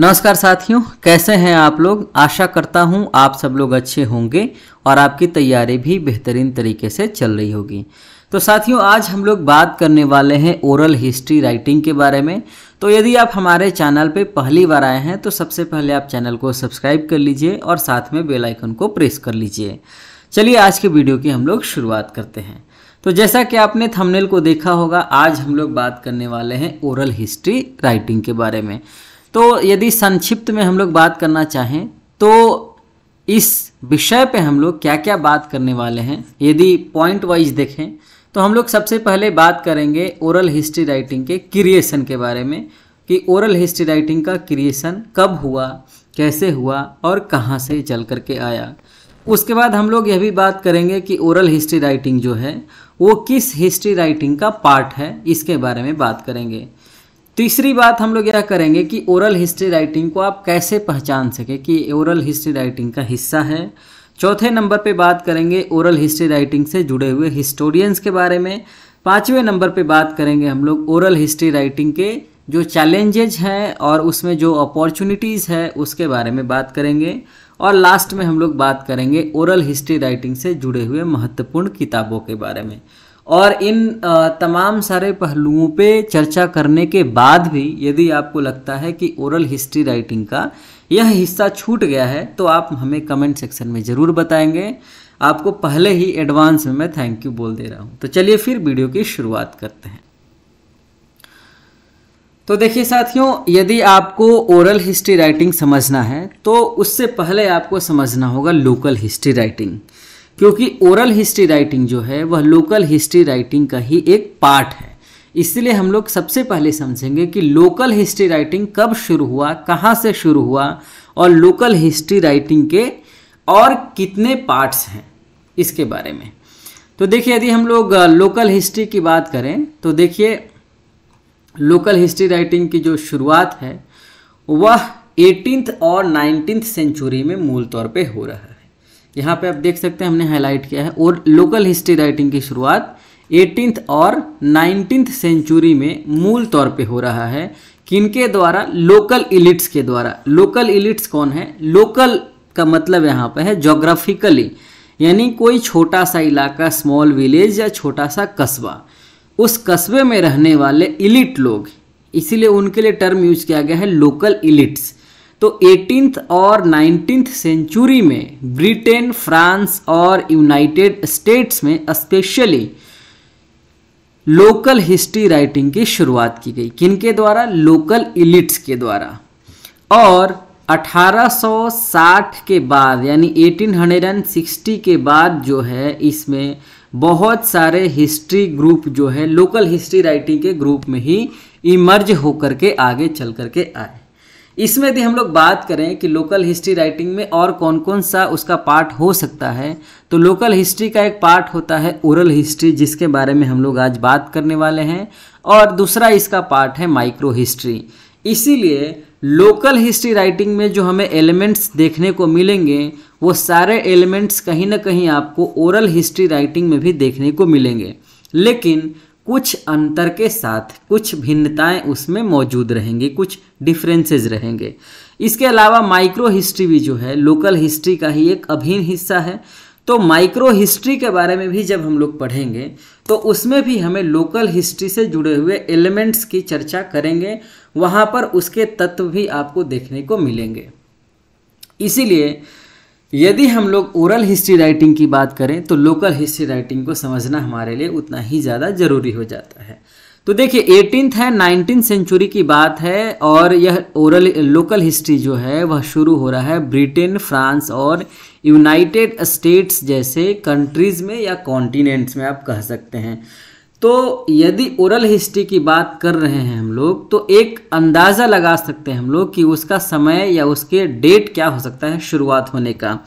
नमस्कार साथियों कैसे हैं आप लोग आशा करता हूं आप सब लोग अच्छे होंगे और आपकी तैयारी भी बेहतरीन तरीके से चल रही होगी तो साथियों आज हम लोग बात करने वाले हैं ओरल हिस्ट्री राइटिंग के बारे में तो यदि आप हमारे चैनल पर पहली बार आए हैं तो सबसे पहले आप चैनल को सब्सक्राइब कर लीजिए और साथ में बेलाइकन को प्रेस कर लीजिए चलिए आज के वीडियो की हम लोग शुरुआत करते हैं तो जैसा कि आपने थंबनेल को देखा होगा आज हम लोग बात करने वाले हैं ओरल हिस्ट्री राइटिंग के बारे में तो यदि संक्षिप्त में हम लोग बात करना चाहें तो इस विषय पे हम लोग क्या क्या बात करने वाले हैं यदि पॉइंट वाइज देखें तो हम लोग सबसे पहले बात करेंगे ओरल हिस्ट्री राइटिंग के क्रिएशन के बारे में कि ओरल हिस्ट्री राइटिंग का क्रिएशन कब हुआ कैसे हुआ और कहाँ से चल करके आया उसके बाद हम लोग यह भी बात करेंगे कि ओरल हिस्ट्री राइटिंग जो है वो किस हिस्ट्री राइटिंग का पार्ट है इसके बारे में बात करेंगे तीसरी बात हम लोग यह करेंगे कि ओरल हिस्ट्री राइटिंग को आप कैसे पहचान सके कि ओरल हिस्ट्री राइटिंग का हिस्सा है चौथे नंबर पे बात करेंगे ओरल हिस्ट्री राइटिंग से जुड़े हुए हिस्टोरियंस के बारे में पाँचवें नंबर पे बात करेंगे हम लोग ओरल हिस्ट्री राइटिंग के जो चैलेंजेज हैं और उसमें जो अपॉर्चुनिटीज़ है उसके बारे में बात करेंगे और लास्ट में हम लोग बात करेंगे ओरल हिस्ट्री राइटिंग से जुड़े हुए महत्वपूर्ण किताबों के बारे में और इन तमाम सारे पहलुओं पे चर्चा करने के बाद भी यदि आपको लगता है कि ओरल हिस्ट्री राइटिंग का यह हिस्सा छूट गया है तो आप हमें कमेंट सेक्शन में ज़रूर बताएंगे आपको पहले ही एडवांस में मैं थैंक यू बोल दे रहा हूँ तो चलिए फिर वीडियो की शुरुआत करते हैं तो देखिए साथियों यदि आपको ओरल हिस्ट्री राइटिंग समझना है तो उससे पहले आपको समझना होगा लोकल हिस्ट्री राइटिंग क्योंकि ओरल हिस्ट्री राइटिंग जो है वह लोकल हिस्ट्री राइटिंग का ही एक पार्ट है इसलिए हम लोग सबसे पहले समझेंगे कि लोकल हिस्ट्री राइटिंग कब शुरू हुआ कहाँ से शुरू हुआ और लोकल हिस्ट्री राइटिंग के और कितने पार्ट्स हैं इसके बारे में तो देखिए यदि हम लोग लोकल हिस्ट्री की बात करें तो देखिए लोकल हिस्ट्री राइटिंग की जो शुरुआत है वह एटीनथ और नाइनटीन्थ सेंचुरी में मूल तौर पे हो रहा है यहाँ पे आप देख सकते हैं हमने हाईलाइट किया है और लोकल हिस्ट्री राइटिंग की शुरुआत एटीनथ और नाइनटीन्थ सेंचुरी में मूल तौर पे हो रहा है किनके द्वारा लोकल इलिट्स के द्वारा लोकल इलिट्स कौन है लोकल का मतलब यहाँ पे है जोग्राफिकली यानी कोई छोटा सा इलाका स्मॉल विलेज या छोटा सा कस्बा उस कस्बे में रहने वाले इलिट लोग इसीलिए उनके लिए टर्म यूज किया गया है लोकल इलिट्स तो एटीनथ और नाइनटीन्थ सेंचुरी में ब्रिटेन फ्रांस और यूनाइटेड स्टेट्स में स्पेशली लोकल हिस्ट्री राइटिंग की शुरुआत की गई किनके द्वारा लोकल इलिट्स के द्वारा और 1860 के बाद यानी 1860 के बाद जो है इसमें बहुत सारे हिस्ट्री ग्रुप जो है लोकल हिस्ट्री राइटिंग के ग्रुप में ही इमर्ज होकर के आगे चल कर के आए इसमें यदि हम लोग बात करें कि लोकल हिस्ट्री राइटिंग में और कौन कौन सा उसका पार्ट हो सकता है तो लोकल हिस्ट्री का एक पार्ट होता है ओरल हिस्ट्री जिसके बारे में हम लोग आज बात करने वाले हैं और दूसरा इसका पार्ट है माइक्रो हिस्ट्री इसीलिए लोकल हिस्ट्री राइटिंग में जो हमें एलिमेंट्स देखने को मिलेंगे वो सारे एलिमेंट्स कहीं ना कहीं आपको ओरल हिस्ट्री राइटिंग में भी देखने को मिलेंगे लेकिन कुछ अंतर के साथ कुछ भिन्नताएं उसमें मौजूद रहेंगी कुछ डिफरेंसेस रहेंगे इसके अलावा माइक्रो हिस्ट्री भी जो है लोकल हिस्ट्री का ही एक अभिन्न हिस्सा है तो माइक्रो हिस्ट्री के बारे में भी जब हम लोग पढ़ेंगे तो उसमें भी हमें लोकल हिस्ट्री से जुड़े हुए एलिमेंट्स की चर्चा करेंगे वहाँ पर उसके तत्व भी आपको देखने को मिलेंगे इसीलिए यदि हम लोग ओरल हिस्ट्री राइटिंग की बात करें तो लोकल हिस्ट्री राइटिंग को समझना हमारे लिए उतना ही ज़्यादा ज़रूरी हो जाता है तो देखिए एटीनथ है नाइनटीन सेंचुरी की बात है और यह ओरल लोकल हिस्ट्री जो है वह शुरू हो रहा है ब्रिटेन फ्रांस और यूनाइटेड स्टेट्स जैसे कंट्रीज़ में या कॉन्टिनेंट्स में आप कह सकते हैं तो यदि ओरल हिस्ट्री की बात कर रहे हैं हम लोग तो एक अंदाज़ा लगा सकते हैं हम लोग कि उसका समय या उसके डेट क्या हो सकता है शुरुआत होने का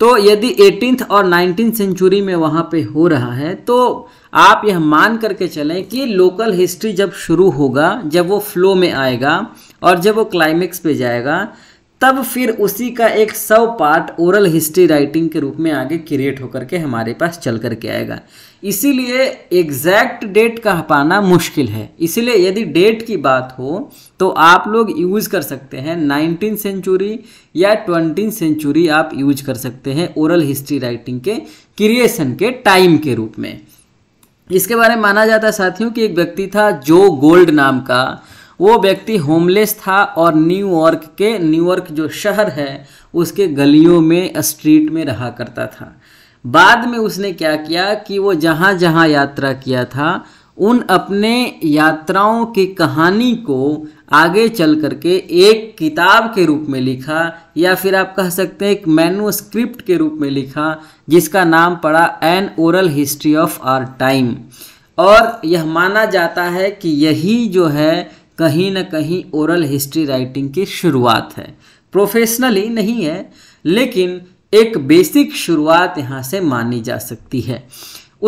तो यदि एटीनथ और नाइनटीन सेंचुरी में वहाँ पे हो रहा है तो आप यह मान करके चलें कि लोकल हिस्ट्री जब शुरू होगा जब वो फ्लो में आएगा और जब वो क्लाइमेक्स पे जाएगा तब फिर उसी का एक सौ पार्ट ओरल हिस्ट्री राइटिंग के रूप में आगे क्रिएट होकर के हमारे पास चल कर के आएगा इसीलिए एग्जैक्ट डेट कह पाना मुश्किल है इसीलिए यदि डेट की बात हो तो आप लोग यूज़ कर सकते हैं नाइनटीन सेंचुरी या ट्वेंटी सेंचुरी आप यूज कर सकते हैं ओरल हिस्ट्री राइटिंग के क्रिएशन के टाइम के रूप में इसके बारे में माना जाता है साथियों कि एक व्यक्ति था जो गोल्ड नाम का वो व्यक्ति होमलेस था और न्यूयॉर्क के न्यूयॉर्क जो शहर है उसके गलियों में स्ट्रीट में रहा करता था बाद में उसने क्या किया कि वो जहाँ जहाँ यात्रा किया था उन अपने यात्राओं की कहानी को आगे चल करके एक किताब के रूप में लिखा या फिर आप कह सकते हैं एक मैनुस्क्रिप्ट के रूप में लिखा जिसका नाम पड़ा an oral history of our time और यह माना जाता है कि यही जो है कहीं ना कहीं ओरल हिस्ट्री राइटिंग की शुरुआत है प्रोफेशनली नहीं है लेकिन एक बेसिक शुरुआत यहाँ से मानी जा सकती है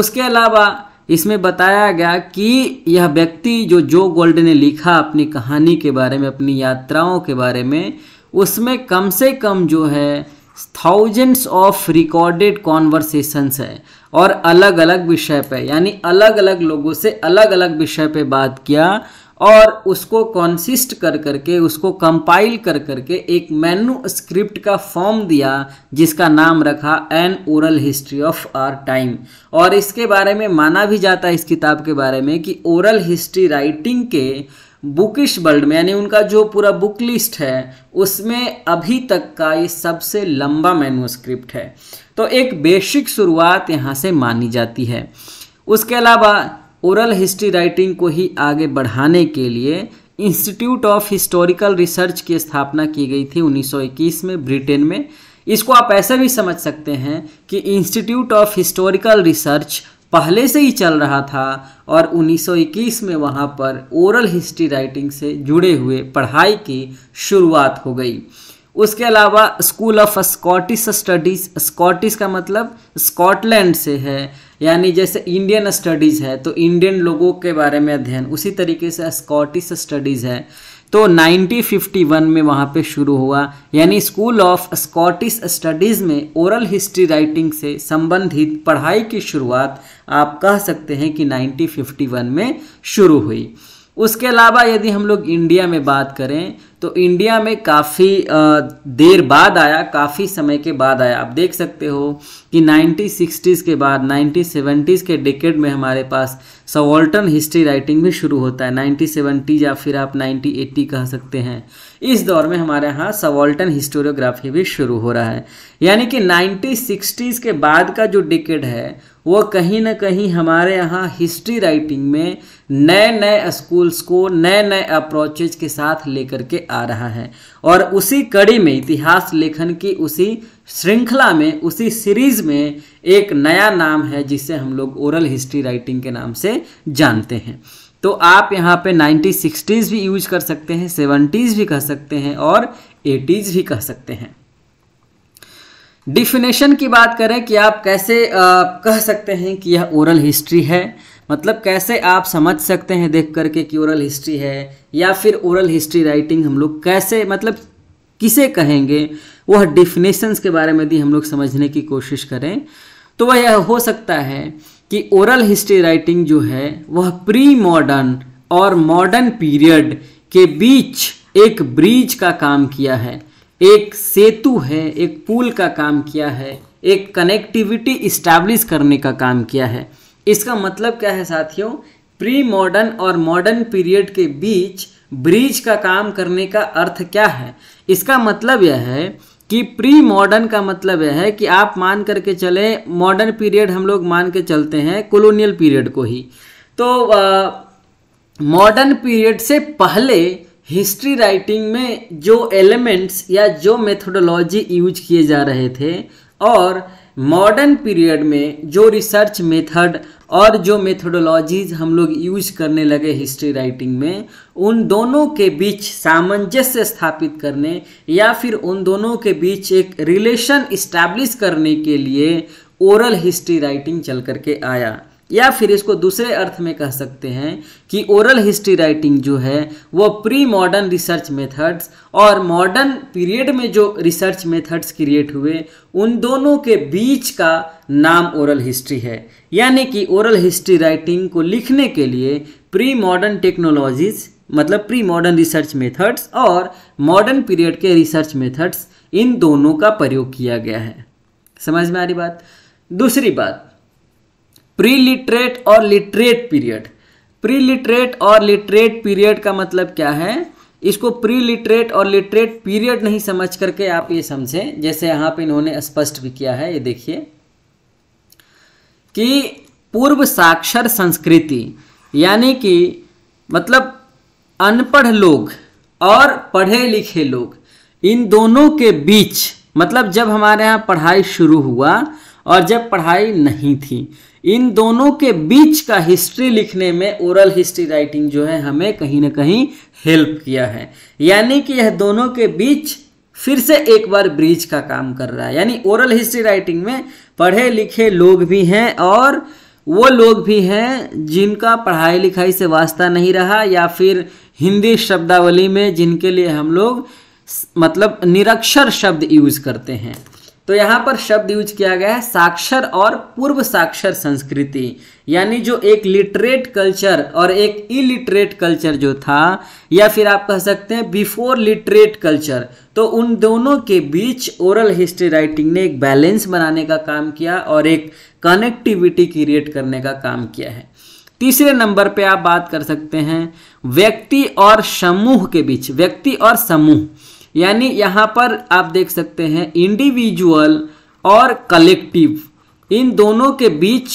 उसके अलावा इसमें बताया गया कि यह व्यक्ति जो जो गोल्ड ने लिखा अपनी कहानी के बारे में अपनी यात्राओं के बारे में उसमें कम से कम जो है थाउजेंड्स ऑफ रिकॉर्डेड कॉन्वर्सेशंस है और अलग अलग विषय पे यानी अलग अलग लोगों से अलग अलग विषय पे बात किया और उसको कॉन्सिस्ट कर करके उसको कंपाइल कर करके एक मेनू स्क्रिप्ट का फॉर्म दिया जिसका नाम रखा an oral history of our time और इसके बारे में माना भी जाता है इस किताब के बारे में कि ओरल हिस्ट्री राइटिंग के बुकिश वर्ल्ड में यानी उनका जो पूरा बुक लिस्ट है उसमें अभी तक का ये सबसे लंबा मेनुस्क्रिप्ट है तो एक बेसिक शुरुआत यहाँ से मानी जाती है उसके अलावा ओरल हिस्ट्री राइटिंग को ही आगे बढ़ाने के लिए इंस्टीट्यूट ऑफ हिस्टोरिकल रिसर्च की स्थापना की गई थी 1921 में ब्रिटेन में इसको आप ऐसा भी समझ सकते हैं कि इंस्टीट्यूट ऑफ हिस्टोरिकल रिसर्च पहले से ही चल रहा था और 1921 में वहाँ पर ओरल हिस्ट्री राइटिंग से जुड़े हुए पढ़ाई की शुरुआत हो गई उसके अलावा school of Scottish studies Scottish का मतलब स्कॉटलैंड से है यानी जैसे इंडियन स्टडीज़ है तो इंडियन लोगों के बारे में अध्ययन उसी तरीके से स्कॉटिश स्टडीज़ है तो 1951 में वहाँ पे शुरू हुआ यानी स्कूल ऑफ स्कॉटिश स्टडीज़ में ओरल हिस्ट्री राइटिंग से संबंधित पढ़ाई की शुरुआत आप कह सकते हैं कि 1951 में शुरू हुई उसके अलावा यदि हम लोग इंडिया में बात करें तो इंडिया में काफ़ी देर बाद आया काफ़ी समय के बाद आया आप देख सकते हो कि सिक्सटीज़ के बाद सेवेंटीज़ के डेकेड में हमारे पास सवॉल्टन हिस्ट्री राइटिंग भी शुरू होता है सेवेंटी या फिर आप एट्टी कह सकते हैं इस दौर में हमारे यहाँ सवॉल्टन हिस्टोरियोग्राफी भी शुरू हो रहा है यानी कि सिक्सटीज़ के बाद का जो डिकेड है वो कहीं ना कहीं हमारे यहाँ हिस्ट्री राइटिंग में नए नए स्कूल्स को नए नए अप्रोचेज के साथ लेकर के आ रहा है और उसी कड़ी में इतिहास लेखन की उसी श्रृंखला में उसी सीरीज में एक नया नाम है जिसे हम लोग ओरल हिस्ट्री राइटिंग के नाम से जानते हैं तो आप यहाँ पे सिक्सटीज भी यूज कर सकते हैं सेवनटीज भी कह सकते हैं और एटीज भी कह सकते हैं डिफिनेशन की बात करें कि आप कैसे आ, कह सकते हैं कि यह ओरल हिस्ट्री है मतलब कैसे आप समझ सकते हैं देख करके कि ओरल हिस्ट्री है या फिर ओरल हिस्ट्री राइटिंग हम लोग कैसे मतलब किसे कहेंगे वह डिफिनेशंस के बारे में भी हम लोग समझने की कोशिश करें तो वह यह हो सकता है कि ओरल हिस्ट्री राइटिंग जो है वह प्री मॉडर्न और मॉडर्न पीरियड के बीच एक ब्रिज का काम किया है एक सेतु है एक पुल का काम किया है एक कनेक्टिविटी इस्टेब्लिश करने का काम किया है इसका मतलब क्या है साथियों प्री मॉडर्न और मॉडर्न पीरियड के बीच ब्रिज का काम करने का अर्थ क्या है इसका मतलब यह है कि प्री मॉडर्न का मतलब यह है कि आप मान करके चले मॉडर्न पीरियड हम लोग मान के चलते हैं कॉलोनियल पीरियड को ही तो मॉडर्न पीरियड से पहले हिस्ट्री राइटिंग में जो एलिमेंट्स या जो मेथोडोलॉजी यूज किए जा रहे थे और मॉडर्न पीरियड में जो रिसर्च मेथड और जो मेथोडोलॉजीज हम लोग यूज करने लगे हिस्ट्री राइटिंग में उन दोनों के बीच सामंजस्य स्थापित करने या फिर उन दोनों के बीच एक रिलेशन इस्टेब्लिश करने के लिए ओरल हिस्ट्री राइटिंग चल करके आया या फिर इसको दूसरे अर्थ में कह सकते हैं कि ओरल हिस्ट्री राइटिंग जो है वो प्री मॉडर्न रिसर्च मेथड्स और मॉडर्न पीरियड में जो रिसर्च मेथड्स क्रिएट हुए उन दोनों के बीच का नाम ओरल हिस्ट्री है यानी कि ओरल हिस्ट्री राइटिंग को लिखने के लिए प्री मॉडर्न टेक्नोलॉजीज़ मतलब प्री मॉडर्न रिसर्च मेथड्स और मॉडर्न पीरियड के रिसर्च मेथड्स इन दोनों का प्रयोग किया गया है समझ में आ रही बात दूसरी बात प्री लिटरेट और लिटरेट पीरियड प्री लिटरेट और लिटरेट पीरियड का मतलब क्या है इसको प्री लिटरेट और लिटरेट पीरियड नहीं समझ करके आप ये समझें जैसे यहाँ पे इन्होंने स्पष्ट भी किया है ये देखिए कि पूर्व साक्षर संस्कृति यानी कि मतलब अनपढ़ लोग और पढ़े लिखे लोग इन दोनों के बीच मतलब जब हमारे यहाँ पढ़ाई शुरू हुआ और जब पढ़ाई नहीं थी इन दोनों के बीच का हिस्ट्री लिखने में ओरल हिस्ट्री राइटिंग जो है हमें कहीं ना कहीं हेल्प किया है यानी कि यह दोनों के बीच फिर से एक बार ब्रिज का काम कर रहा है यानी ओरल हिस्ट्री राइटिंग में पढ़े लिखे लोग भी हैं और वो लोग भी हैं जिनका पढ़ाई लिखाई से वास्ता नहीं रहा या फिर हिंदी शब्दावली में जिनके लिए हम लोग मतलब निरक्षर शब्द यूज करते हैं तो यहाँ पर शब्द यूज किया गया है साक्षर और पूर्व साक्षर संस्कृति यानी जो एक लिटरेट कल्चर और एक इलिटरेट कल्चर जो था या फिर आप कह सकते हैं बिफोर लिटरेट कल्चर तो उन दोनों के बीच ओरल हिस्ट्री राइटिंग ने एक बैलेंस बनाने का काम किया और एक कनेक्टिविटी क्रिएट करने का काम किया है तीसरे नंबर पे आप बात कर सकते हैं व्यक्ति और समूह के बीच व्यक्ति और समूह यानी यहाँ पर आप देख सकते हैं इंडिविजुअल और कलेक्टिव इन दोनों के बीच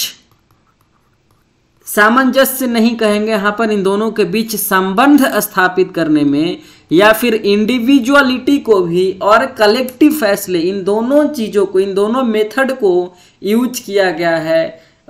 सामंजस्य नहीं कहेंगे यहाँ पर इन दोनों के बीच संबंध स्थापित करने में या फिर इंडिविजुअलिटी को भी और कलेक्टिव फैसले इन दोनों चीज़ों को इन दोनों मेथड को यूज किया गया है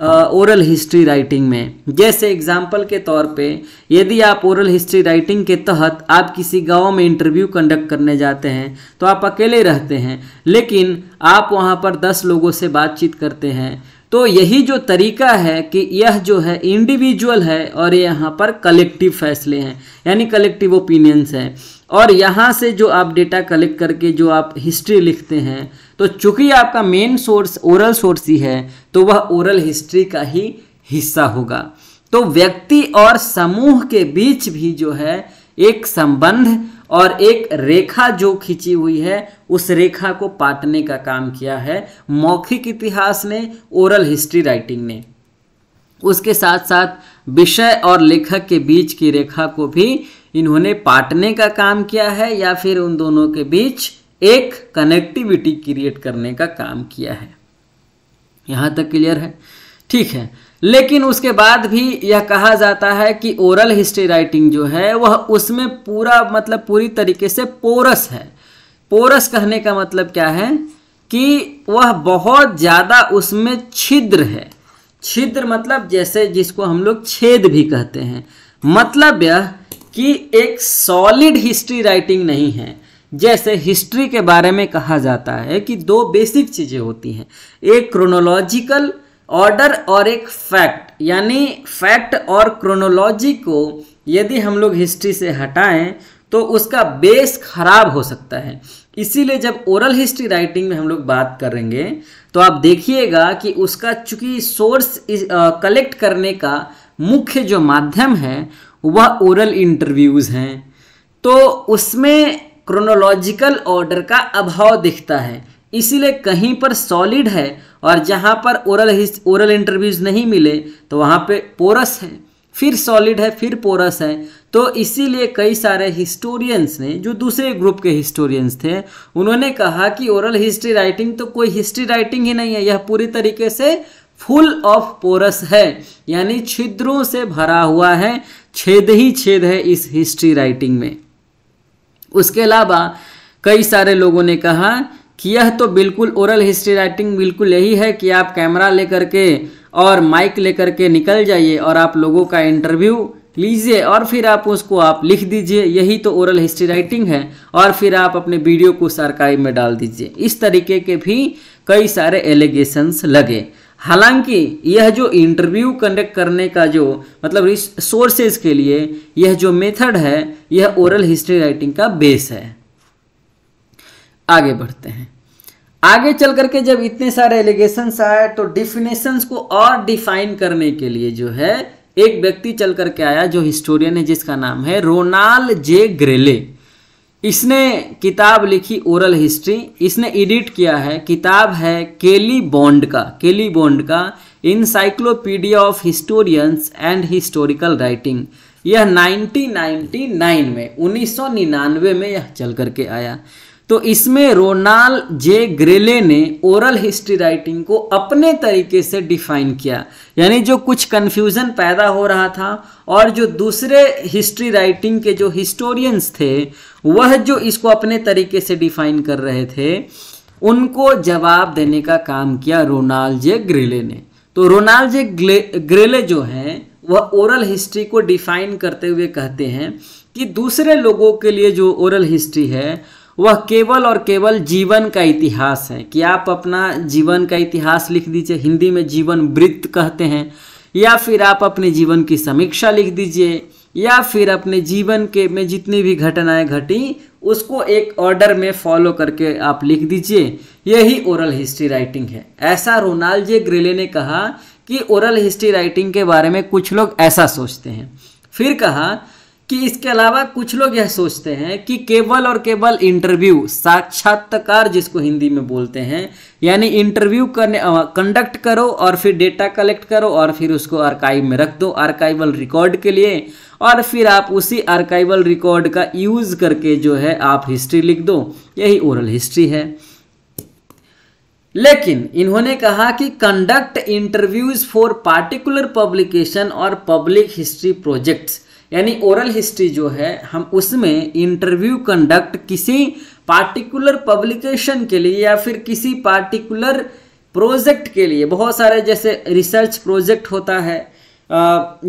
ओरल हिस्ट्री राइटिंग में जैसे एग्जाम्पल के तौर पे यदि आप ओरल हिस्ट्री राइटिंग के तहत आप किसी गांव में इंटरव्यू कंडक्ट करने जाते हैं तो आप अकेले रहते हैं लेकिन आप वहां पर दस लोगों से बातचीत करते हैं तो यही जो तरीका है कि यह जो है इंडिविजुअल है और यहाँ पर कलेक्टिव फैसले हैं यानी कलेक्टिव ओपिनियंस हैं और यहाँ से जो आप डेटा कलेक्ट करके जो आप हिस्ट्री लिखते हैं तो चूंकि आपका मेन सोर्स ओरल सोर्स ही है तो वह ओरल हिस्ट्री का ही हिस्सा होगा तो व्यक्ति और समूह के बीच भी जो है एक संबंध और एक रेखा जो खींची हुई है उस रेखा को पाटने का काम किया है मौखिक इतिहास ने ओरल हिस्ट्री राइटिंग ने उसके साथ साथ विषय और लेखक के बीच की रेखा को भी इन्होंने पाटने का काम किया है या फिर उन दोनों के बीच एक कनेक्टिविटी क्रिएट करने का काम किया है यहाँ तक क्लियर है ठीक है लेकिन उसके बाद भी यह कहा जाता है कि ओरल हिस्ट्री राइटिंग जो है वह उसमें पूरा मतलब पूरी तरीके से पोरस है पोरस कहने का मतलब क्या है कि वह बहुत ज़्यादा उसमें छिद्र है छिद्र मतलब जैसे जिसको हम लोग छेद भी कहते हैं मतलब यह कि एक सॉलिड हिस्ट्री राइटिंग नहीं है जैसे हिस्ट्री के बारे में कहा जाता है कि दो बेसिक चीज़ें होती हैं एक क्रोनोलॉजिकल ऑर्डर और एक फैक्ट यानी फैक्ट और क्रोनोलॉजी को यदि हम लोग हिस्ट्री से हटाएं तो उसका बेस खराब हो सकता है इसीलिए जब ओरल हिस्ट्री राइटिंग में हम लोग बात करेंगे तो आप देखिएगा कि उसका चूंकि सोर्स कलेक्ट करने का मुख्य जो माध्यम है वह ओरल इंटरव्यूज़ हैं तो उसमें क्रोनोलॉजिकल ऑर्डर का अभाव दिखता है इसीलिए कहीं पर सॉलिड है और जहाँ पर ओरल ओरल इंटरव्यूज़ नहीं मिले तो वहाँ पे पोरस है फिर सॉलिड है फिर पोरस है तो इसीलिए कई सारे हिस्टोरियंस ने जो दूसरे ग्रुप के हिस्टोरियंस थे उन्होंने कहा कि ओरल हिस्ट्री राइटिंग तो कोई हिस्ट्री राइटिंग ही नहीं है यह पूरी तरीके से फुल ऑफ पोरस है यानी छिद्रों से भरा हुआ है छेद ही छेद है इस हिस्ट्री राइटिंग में उसके अलावा कई सारे लोगों ने कहा कि यह तो बिल्कुल ओरल हिस्ट्री राइटिंग बिल्कुल यही है कि आप कैमरा लेकर के और माइक लेकर के निकल जाइए और आप लोगों का इंटरव्यू लीजिए और फिर आप उसको आप लिख दीजिए यही तो ओरल हिस्ट्री राइटिंग है और फिर आप अपने वीडियो को सरकारी में डाल दीजिए इस तरीके के भी कई सारे एलिगेशंस लगे हालांकि यह जो इंटरव्यू कंडक्ट करने का जो मतलब सोर्सेज के लिए यह जो मेथड है यह ओरल हिस्ट्री राइटिंग का बेस है आगे बढ़ते हैं आगे चल करके जब इतने सारे एलिगेशंस आए तो डिफिनेशंस को और डिफाइन करने के लिए जो है एक व्यक्ति चल करके आया जो हिस्टोरियन है जिसका नाम है रोनाल्ड जे ग्रेले इसने किताब लिखी ओरल हिस्ट्री इसने एडिट किया है किताब है केली बॉन्ड का केली बॉन्ड का encyclopedia of historians and historical writing यह 1999 में 1999 में यह चल करके आया तो इसमें रोनाल जे ग्रेले ने ओरल हिस्ट्री राइटिंग को अपने तरीके से डिफाइन किया यानी जो कुछ कन्फ्यूज़न पैदा हो रहा था और जो दूसरे हिस्ट्री राइटिंग के जो हिस्टोरियंस थे वह जो इसको अपने तरीके से डिफाइन कर रहे थे उनको जवाब देने का काम किया रोनाल जे ग्रेले ने तो रोनाल जे ग्रेले जो हैं वह ओरल हिस्ट्री को डिफाइन करते हुए कहते हैं कि दूसरे लोगों के लिए जो ओरल हिस्ट्री है वह केवल और केवल जीवन का इतिहास है कि आप अपना जीवन का इतिहास लिख दीजिए हिंदी में जीवन वृत्त कहते हैं या फिर आप अपने जीवन की समीक्षा लिख दीजिए या फिर अपने जीवन के में जितनी भी घटनाएं घटी उसको एक ऑर्डर में फॉलो करके आप लिख दीजिए यही ओरल हिस्ट्री राइटिंग है ऐसा रोनाल्ड जे ग्रेले ने कहा कि ओरल हिस्ट्री राइटिंग के बारे में कुछ लोग ऐसा सोचते हैं फिर कहा कि इसके अलावा कुछ लोग यह सोचते हैं कि केवल और केवल इंटरव्यू साक्षात्कार जिसको हिंदी में बोलते हैं यानी इंटरव्यू करने कंडक्ट करो और फिर डेटा कलेक्ट करो और फिर उसको आर्काइव में रख दो आर्काइवल रिकॉर्ड के लिए और फिर आप उसी आर्काइवल रिकॉर्ड का यूज़ करके जो है आप हिस्ट्री लिख दो यही ओरल हिस्ट्री है लेकिन इन्होंने कहा कि conduct interviews for particular publication और पब्लिक हिस्ट्री प्रोजेक्ट्स यानी ओरल हिस्ट्री जो है हम उसमें इंटरव्यू कंडक्ट किसी पार्टिकुलर पब्लिकेशन के लिए या फिर किसी पार्टिकुलर प्रोजेक्ट के लिए बहुत सारे जैसे रिसर्च प्रोजेक्ट होता है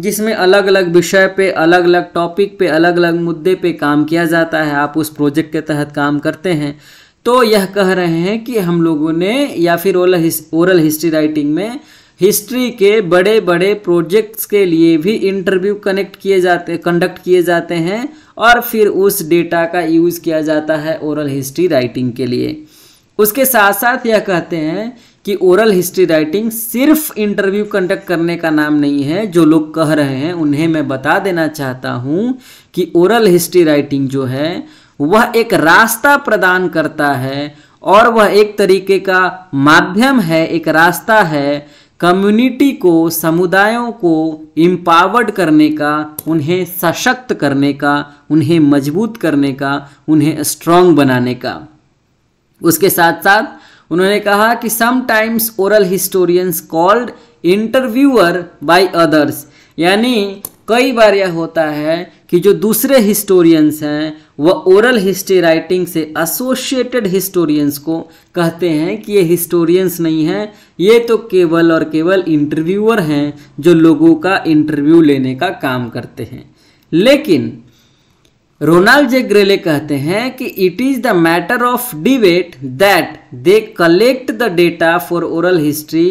जिसमें अलग अलग विषय पे अलग अलग टॉपिक पे अलग अलग मुद्दे पे काम किया जाता है आप उस प्रोजेक्ट के तहत काम करते हैं तो यह कह रहे हैं कि हम लोगों ने या फिर ओरल हिस्ट्री राइटिंग में हिस्ट्री के बड़े बड़े प्रोजेक्ट्स के लिए भी इंटरव्यू कनेक्ट किए जाते कंडक्ट किए जाते हैं और फिर उस डेटा का यूज़ किया जाता है ओरल हिस्ट्री राइटिंग के लिए उसके साथ साथ यह कहते हैं कि ओरल हिस्ट्री राइटिंग सिर्फ इंटरव्यू कंडक्ट करने का नाम नहीं है जो लोग कह रहे हैं उन्हें मैं बता देना चाहता हूँ कि ओरल हिस्ट्री राइटिंग जो है वह एक रास्ता प्रदान करता है और वह एक तरीके का माध्यम है एक रास्ता है कम्युनिटी को समुदायों को एम्पावर्ड करने का उन्हें सशक्त करने का उन्हें मजबूत करने का उन्हें स्ट्रांग बनाने का उसके साथ साथ उन्होंने कहा कि sometimes oral historians called interviewer by others यानी कई बार यह होता है कि जो दूसरे हिस्टोरियंस हैं वह ओरल हिस्ट्री राइटिंग से एसोशिएटेड हिस्टोरियंस को कहते हैं कि ये हिस्टोरियंस नहीं हैं ये तो केवल और केवल इंटरव्यूअर हैं जो लोगों का इंटरव्यू लेने का काम करते हैं लेकिन रोनाल्ड जे ग्रेले कहते हैं कि it is the matter of debate that they collect the data for oral history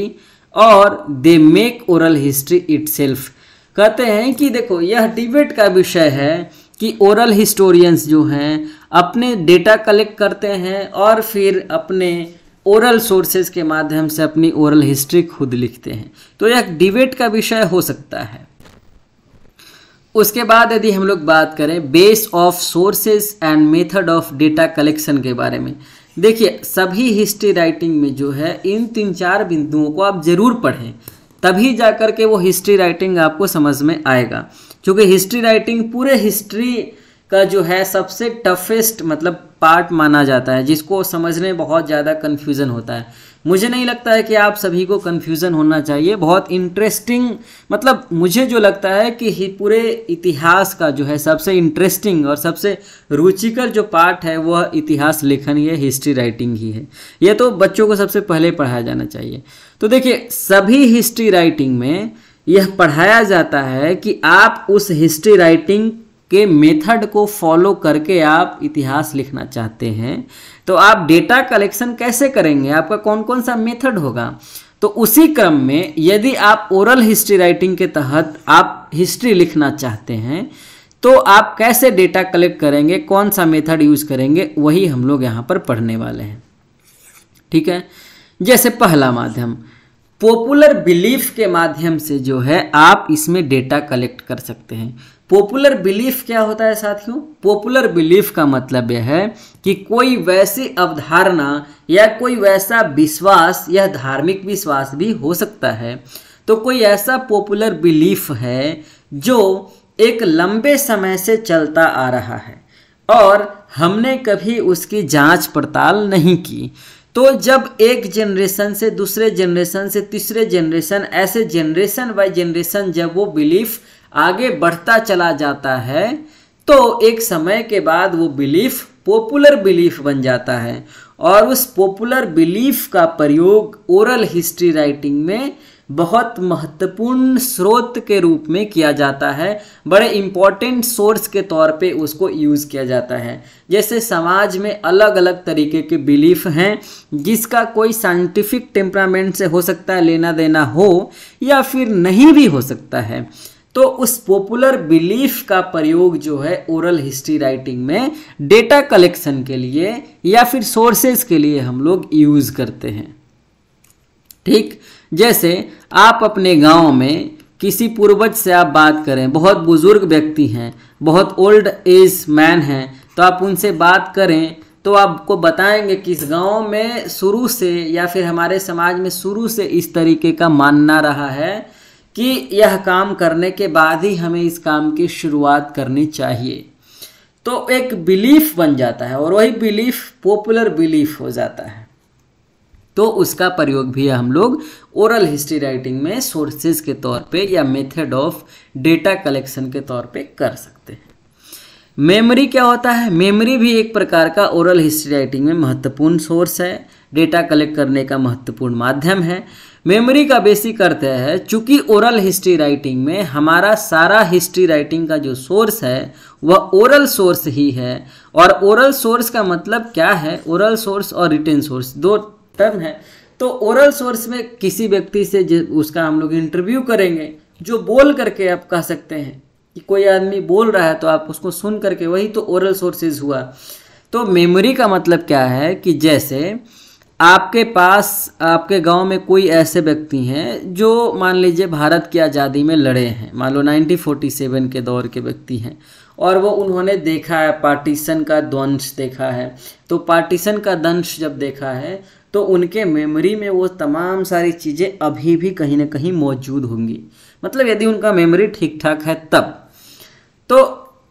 और they make oral history itself कहते हैं कि देखो यह डिबेट का विषय है कि ओरल हिस्टोरियंस जो हैं अपने डेटा कलेक्ट करते हैं और फिर अपने ओरल सोर्सेज के माध्यम से अपनी ओरल हिस्ट्री खुद लिखते हैं तो यह डिबेट का विषय हो सकता है उसके बाद यदि हम लोग बात करें base of sources and method of data collection के बारे में देखिए सभी हिस्ट्री राइटिंग में जो है इन तीन चार बिंदुओं को आप ज़रूर पढ़ें तभी जा कर के वो हिस्ट्री राइटिंग आपको समझ में आएगा क्योंकि हिस्ट्री राइटिंग पूरे हिस्ट्री का जो है सबसे टफेस्ट मतलब पार्ट माना जाता है जिसको समझने बहुत ज़्यादा कन्फ्यूज़न होता है मुझे नहीं लगता है कि आप सभी को कन्फ्यूज़न होना चाहिए बहुत इंटरेस्टिंग मतलब मुझे जो लगता है कि पूरे इतिहास का जो है सबसे इंटरेस्टिंग और सबसे रुचिकर जो पार्ट है वह इतिहास लेखन ही है हिस्ट्री राइटिंग ही है यह तो बच्चों को सबसे पहले पढ़ाया जाना चाहिए तो देखिए सभी हिस्ट्री राइटिंग में यह पढ़ाया जाता है कि आप उस हिस्ट्री राइटिंग के मेथड को फॉलो करके आप इतिहास लिखना चाहते हैं तो आप डेटा कलेक्शन कैसे करेंगे आपका कौन कौन सा मेथड होगा तो उसी क्रम में यदि आप ओरल हिस्ट्री राइटिंग के तहत आप हिस्ट्री लिखना चाहते हैं तो आप कैसे डेटा कलेक्ट करेंगे कौन सा मेथड यूज करेंगे वही हम लोग यहाँ पर पढ़ने वाले हैं ठीक है जैसे पहला माध्यम पॉपुलर बिलीफ के माध्यम से जो है आप इसमें डेटा कलेक्ट कर सकते हैं पॉपुलर बिलीफ क्या होता है साथियों पॉपुलर बिलीफ का मतलब यह है कि कोई वैसी अवधारणा या कोई वैसा विश्वास या धार्मिक विश्वास भी हो सकता है तो कोई ऐसा पॉपुलर बिलीफ है जो एक लंबे समय से चलता आ रहा है और हमने कभी उसकी जांच पड़ताल नहीं की तो जब एक जनरेशन से दूसरे जनरेशन से तीसरे जनरेशन ऐसे जनरेशन बाय जनरेशन जब वो बिलीफ आगे बढ़ता चला जाता है तो एक समय के बाद वो बिलीफ पॉपुलर बिलीफ बन जाता है और उस पॉपुलर बिलीफ का प्रयोग ओरल हिस्ट्री राइटिंग में बहुत महत्वपूर्ण स्रोत के रूप में किया जाता है बड़े इम्पॉर्टेंट सोर्स के तौर पे उसको यूज़ किया जाता है जैसे समाज में अलग अलग तरीके के बिलीफ हैं जिसका कोई साइंटिफिक टेम्परामेंट से हो सकता है लेना देना हो या फिर नहीं भी हो सकता है तो उस पॉपुलर बिलीफ का प्रयोग जो है ओरल हिस्ट्री राइटिंग में डेटा कलेक्शन के लिए या फिर सोर्सेज के लिए हम लोग यूज़ करते हैं ठीक जैसे आप अपने गांव में किसी पूर्वज से आप बात करें बहुत बुज़ुर्ग व्यक्ति हैं बहुत ओल्ड एज मैन हैं तो आप उनसे बात करें तो आपको बताएंगे कि इस गाँव में शुरू से या फिर हमारे समाज में शुरू से इस तरीके का मानना रहा है कि यह काम करने के बाद ही हमें इस काम की शुरुआत करनी चाहिए तो एक बिलीफ बन जाता है और वही बिलीफ पॉपुलर बिलीफ हो जाता है तो उसका प्रयोग भी हम लोग ओरल हिस्ट्री राइटिंग में सोर्सेज के तौर पे या मेथड ऑफ डेटा कलेक्शन के तौर पे कर सकते हैं मेमोरी क्या होता है मेमोरी भी एक प्रकार का ओरल हिस्ट्री राइटिंग में महत्वपूर्ण सोर्स है डेटा कलेक्ट करने का महत्वपूर्ण माध्यम है मेमोरी का बेसिक अर्थ है चूंकि ओरल हिस्ट्री राइटिंग में हमारा सारा हिस्ट्री राइटिंग का जो सोर्स है वह ओरल सोर्स ही है और ओरल सोर्स का मतलब क्या है ओरल सोर्स और रिटर्न सोर्स दो टर्म है तो ओरल सोर्स में किसी व्यक्ति से उसका हम लोग इंटरव्यू करेंगे जो बोल करके आप कह सकते हैं कि कोई आदमी बोल रहा है तो आप उसको सुन करके वही तो ओरल सोर्सेज हुआ तो मेमोरी का मतलब क्या है कि जैसे आपके पास आपके गांव में कोई ऐसे व्यक्ति हैं जो मान लीजिए भारत की आज़ादी में लड़े हैं मान लो 1947 के दौर के व्यक्ति हैं और वो उन्होंने देखा है पार्टीशन का द्वंश देखा है तो पार्टीशन का दंश जब देखा है तो उनके मेमोरी में वो तमाम सारी चीज़ें अभी भी कहीं ना कहीं मौजूद होंगी मतलब यदि उनका मेमोरी ठीक ठाक है तब तो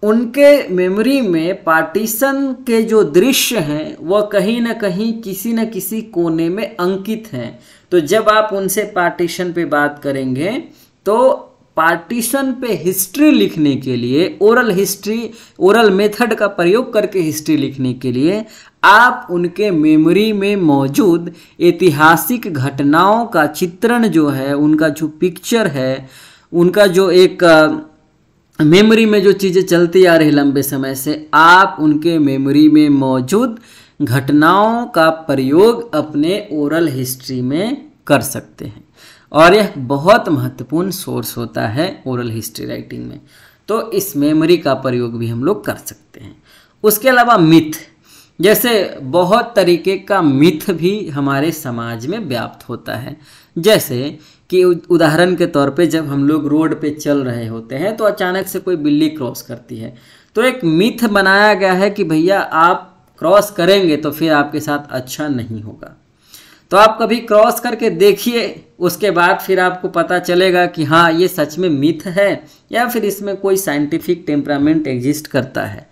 उनके मेमोरी में पार्टीशन के जो दृश्य हैं वह कहीं ना कहीं किसी न किसी कोने में अंकित हैं तो जब आप उनसे पार्टीशन पे बात करेंगे तो पार्टीशन पे हिस्ट्री लिखने के लिए ओरल हिस्ट्री ओरल मेथड का प्रयोग करके हिस्ट्री लिखने के लिए आप उनके मेमोरी में मौजूद ऐतिहासिक घटनाओं का चित्रण जो है उनका जो पिक्चर है उनका जो एक मेमोरी में जो चीज़ें चलती आ रही लंबे समय से आप उनके मेमोरी में मौजूद घटनाओं का प्रयोग अपने ओरल हिस्ट्री में कर सकते हैं और यह बहुत महत्वपूर्ण सोर्स होता है ओरल हिस्ट्री राइटिंग में तो इस मेमोरी का प्रयोग भी हम लोग कर सकते हैं उसके अलावा मिथ जैसे बहुत तरीके का मिथ भी हमारे समाज में व्याप्त होता है जैसे कि उदाहरण के तौर पे जब हम लोग रोड पे चल रहे होते हैं तो अचानक से कोई बिल्ली क्रॉस करती है तो एक मिथ बनाया गया है कि भैया आप क्रॉस करेंगे तो फिर आपके साथ अच्छा नहीं होगा तो आप कभी क्रॉस करके देखिए उसके बाद फिर आपको पता चलेगा कि हाँ ये सच में मिथ है या फिर इसमें कोई साइंटिफिक टेम्परामेंट एग्जिस्ट करता है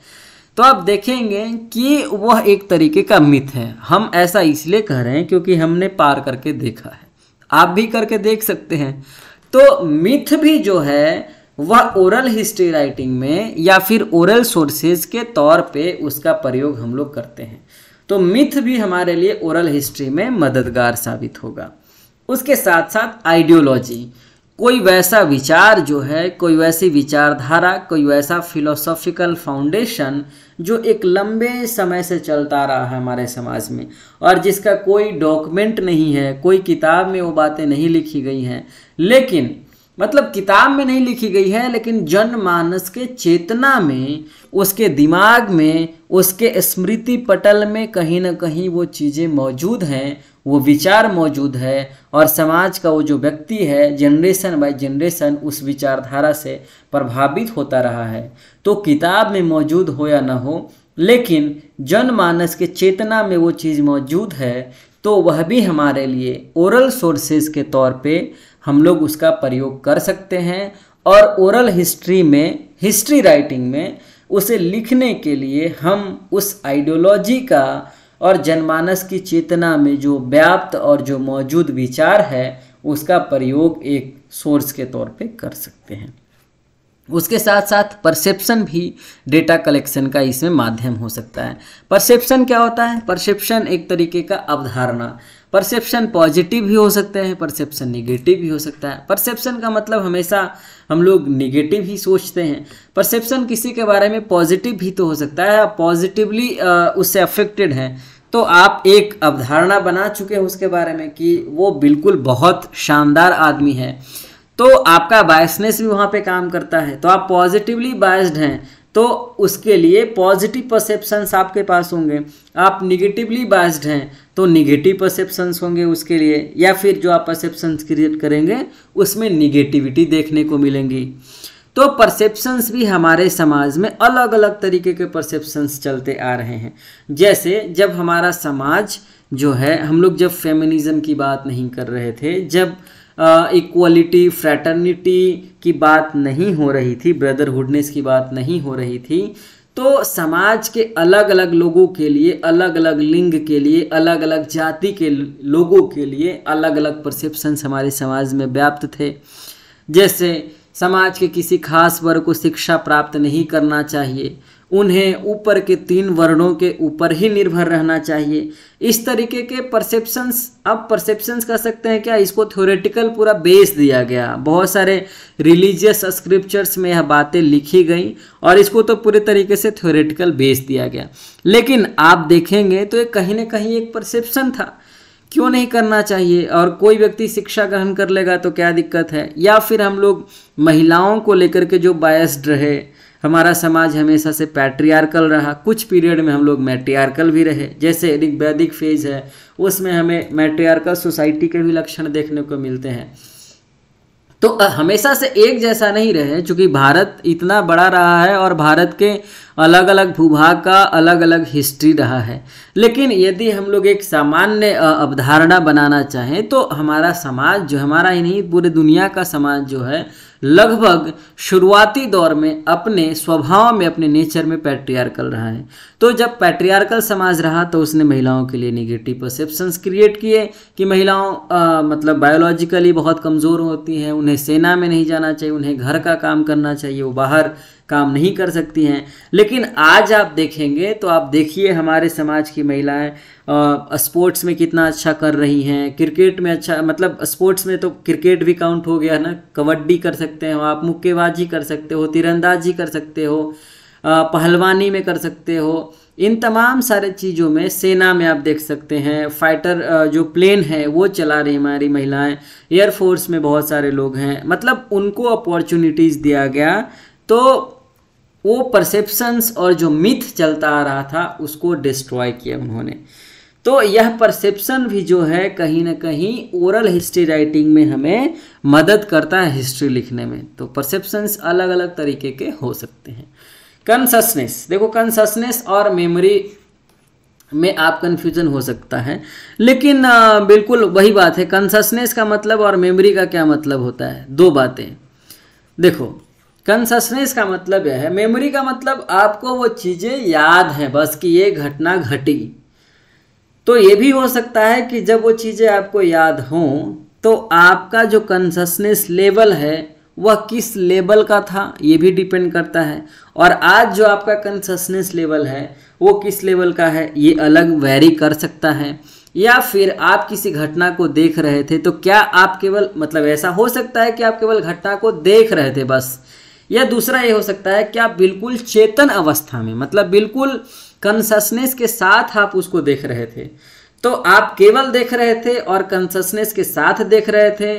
तो आप देखेंगे कि वह एक तरीके का मिथ है हम ऐसा इसलिए कह रहे हैं क्योंकि हमने पार करके देखा है आप भी करके देख सकते हैं तो मिथ भी जो है वह ओरल हिस्ट्री राइटिंग में या फिर ओरल सोर्सेज के तौर पे उसका प्रयोग हम लोग करते हैं तो मिथ भी हमारे लिए ओरल हिस्ट्री में मददगार साबित होगा उसके साथ साथ आइडियोलॉजी कोई वैसा विचार जो है कोई वैसी विचारधारा कोई वैसा फिलोसॉफिकल फाउंडेशन जो एक लंबे समय से चलता रहा है हमारे समाज में और जिसका कोई डॉक्यूमेंट नहीं है कोई किताब में वो बातें नहीं लिखी गई हैं लेकिन मतलब किताब में नहीं लिखी गई है लेकिन जनमानस के चेतना में उसके दिमाग में उसके स्मृति पटल में कहीं ना कहीं वो चीज़ें मौजूद हैं वो विचार मौजूद है और समाज का वो जो व्यक्ति है जनरेशन बाय जनरेशन उस विचारधारा से प्रभावित होता रहा है तो किताब में मौजूद हो या ना हो लेकिन जनमानस के चेतना में वो चीज़ मौजूद है तो वह भी हमारे लिए ओरल सोर्सेज के तौर पे हम लोग उसका प्रयोग कर सकते हैं और ओरल हिस्ट्री में हिस्ट्री राइटिंग में उसे लिखने के लिए हम उस आइडियोलॉजी का और जनमानस की चेतना में जो व्याप्त और जो मौजूद विचार है उसका प्रयोग एक सोर्स के तौर पे कर सकते हैं उसके साथ साथ परसेप्शन भी डेटा कलेक्शन का इसमें माध्यम हो सकता है परसेप्शन क्या होता है परसेप्शन एक तरीके का अवधारणा परसेप्शन पॉजिटिव भी हो सकते हैं परसेप्शन निगेटिव भी हो सकता है परसेप्शन का मतलब हमेशा हम लोग निगेटिव ही सोचते हैं परसेप्शन किसी के बारे में पॉजिटिव भी तो हो सकता है आप पॉजिटिवली उससे अफेक्टेड हैं तो आप एक अवधारणा बना चुके हैं उसके बारे में कि वो बिल्कुल बहुत शानदार आदमी है तो आपका बायसनेस भी वहाँ पे काम करता है तो आप पॉजिटिवली बायस्ड हैं तो उसके लिए पॉजिटिव परसेप्शंस आपके पास होंगे आप निगेटिवली बास्ड हैं तो निगेटिव परसेप्शंस होंगे उसके लिए या फिर जो आप परसेप्शंस क्रिएट करेंगे उसमें निगेटिविटी देखने को मिलेंगी तो परसेप्शंस भी हमारे समाज में अलग अलग तरीके के परसेप्शंस चलते आ रहे हैं जैसे जब हमारा समाज जो है हम लोग जब फेमिनिज़म की बात नहीं कर रहे थे जब इक्वलिटी फ्रैटर्निटी की बात नहीं हो रही थी ब्रदरहुडनेस की बात नहीं हो रही थी तो समाज के अलग अलग लोगों के लिए अलग अलग लिंग के लिए अलग अलग जाति के लोगों के लिए अलग अलग परसेप्शंस हमारे समाज में व्याप्त थे जैसे समाज के किसी खास वर्ग को शिक्षा प्राप्त नहीं करना चाहिए उन्हें ऊपर के तीन वर्णों के ऊपर ही निर्भर रहना चाहिए इस तरीके के परसेप्शंस अब परसेप्शंस कह सकते हैं क्या इसको थ्योरेटिकल पूरा बेस दिया गया बहुत सारे रिलीजियस स्क्रिप्चर्स में यह बातें लिखी गई और इसको तो पूरे तरीके से थ्योरेटिकल बेस दिया गया लेकिन आप देखेंगे तो ये कहीं ना कहीं एक परसेप्शन था क्यों नहीं करना चाहिए और कोई व्यक्ति शिक्षा ग्रहण कर लेगा तो क्या दिक्कत है या फिर हम लोग महिलाओं को लेकर के जो बायस्ड रहे हमारा समाज हमेशा से पैट्रियार्कल रहा कुछ पीरियड में हम लोग मैट्रियार्कल भी रहे जैसे ऋग्वैदिक फेज है उसमें हमें मैट्रियार्कल सोसाइटी के भी लक्षण देखने को मिलते हैं तो हमेशा से एक जैसा नहीं रहे चूँकि भारत इतना बड़ा रहा है और भारत के अलग अलग भूभाग का अलग अलग हिस्ट्री रहा है लेकिन यदि हम लोग एक सामान्य अवधारणा बनाना चाहें तो हमारा समाज जो हमारा ही नहीं पूरे दुनिया का समाज जो है लगभग शुरुआती दौर में अपने स्वभाव में अपने नेचर में पैट्रियार्कल रहा है तो जब पैट्रियार्कल समाज रहा तो उसने महिलाओं के लिए निगेटिव परसेप्शंस क्रिएट किए कि महिलाओं आ, मतलब बायोलॉजिकली बहुत कमज़ोर होती हैं उन्हें सेना में नहीं जाना चाहिए उन्हें घर का काम करना चाहिए वो बाहर काम नहीं कर सकती हैं लेकिन आज आप देखेंगे तो आप देखिए हमारे समाज की महिलाएं स्पोर्ट्स में कितना अच्छा कर रही हैं क्रिकेट में अच्छा मतलब स्पोर्ट्स में तो क्रिकेट भी काउंट हो गया ना कबड्डी कर सकते हो आप मुक्केबाजी कर सकते हो तीरंदाजी कर सकते हो पहलवानी में कर सकते हो इन तमाम सारे चीज़ों में सेना में आप देख सकते हैं फाइटर जो प्लेन है वो चला रही हमारी महिलाएं एयरफोर्स में बहुत सारे लोग हैं मतलब उनको अपॉर्चुनिटीज़ दिया गया तो वो परसेप्शंस और जो मिथ चलता आ रहा था उसको डिस्ट्रॉय किया उन्होंने तो यह परसेप्शन भी जो है कहीं ना कहीं ओरल हिस्ट्री राइटिंग में हमें मदद करता है हिस्ट्री लिखने में तो परसेप्शंस अलग अलग तरीके के हो सकते हैं कंससनेस देखो कंससनेस और मेमोरी में आप कंफ्यूजन हो सकता है लेकिन बिल्कुल वही बात है कंससनेस का मतलब और मेमोरी का क्या मतलब होता है दो बातें देखो कंससनेस का मतलब यह है मेमोरी का मतलब आपको वो चीज़ें याद हैं बस कि ये घटना घटी तो ये भी हो सकता है कि जब वो चीज़ें आपको याद हों तो आपका जो कंससनेस लेवल है वह किस लेवल का था ये भी डिपेंड करता है और आज जो आपका कंससनेस लेवल है वो किस लेवल का है ये अलग वेरी कर सकता है या फिर आप किसी घटना को देख रहे थे तो क्या आप केवल मतलब ऐसा हो सकता है कि आप केवल घटना को देख रहे थे बस या दूसरा ये हो सकता है कि आप बिल्कुल चेतन अवस्था में मतलब बिल्कुल कंससनेस के साथ आप उसको देख रहे थे तो आप केवल देख रहे थे और कंससनेस के साथ देख रहे थे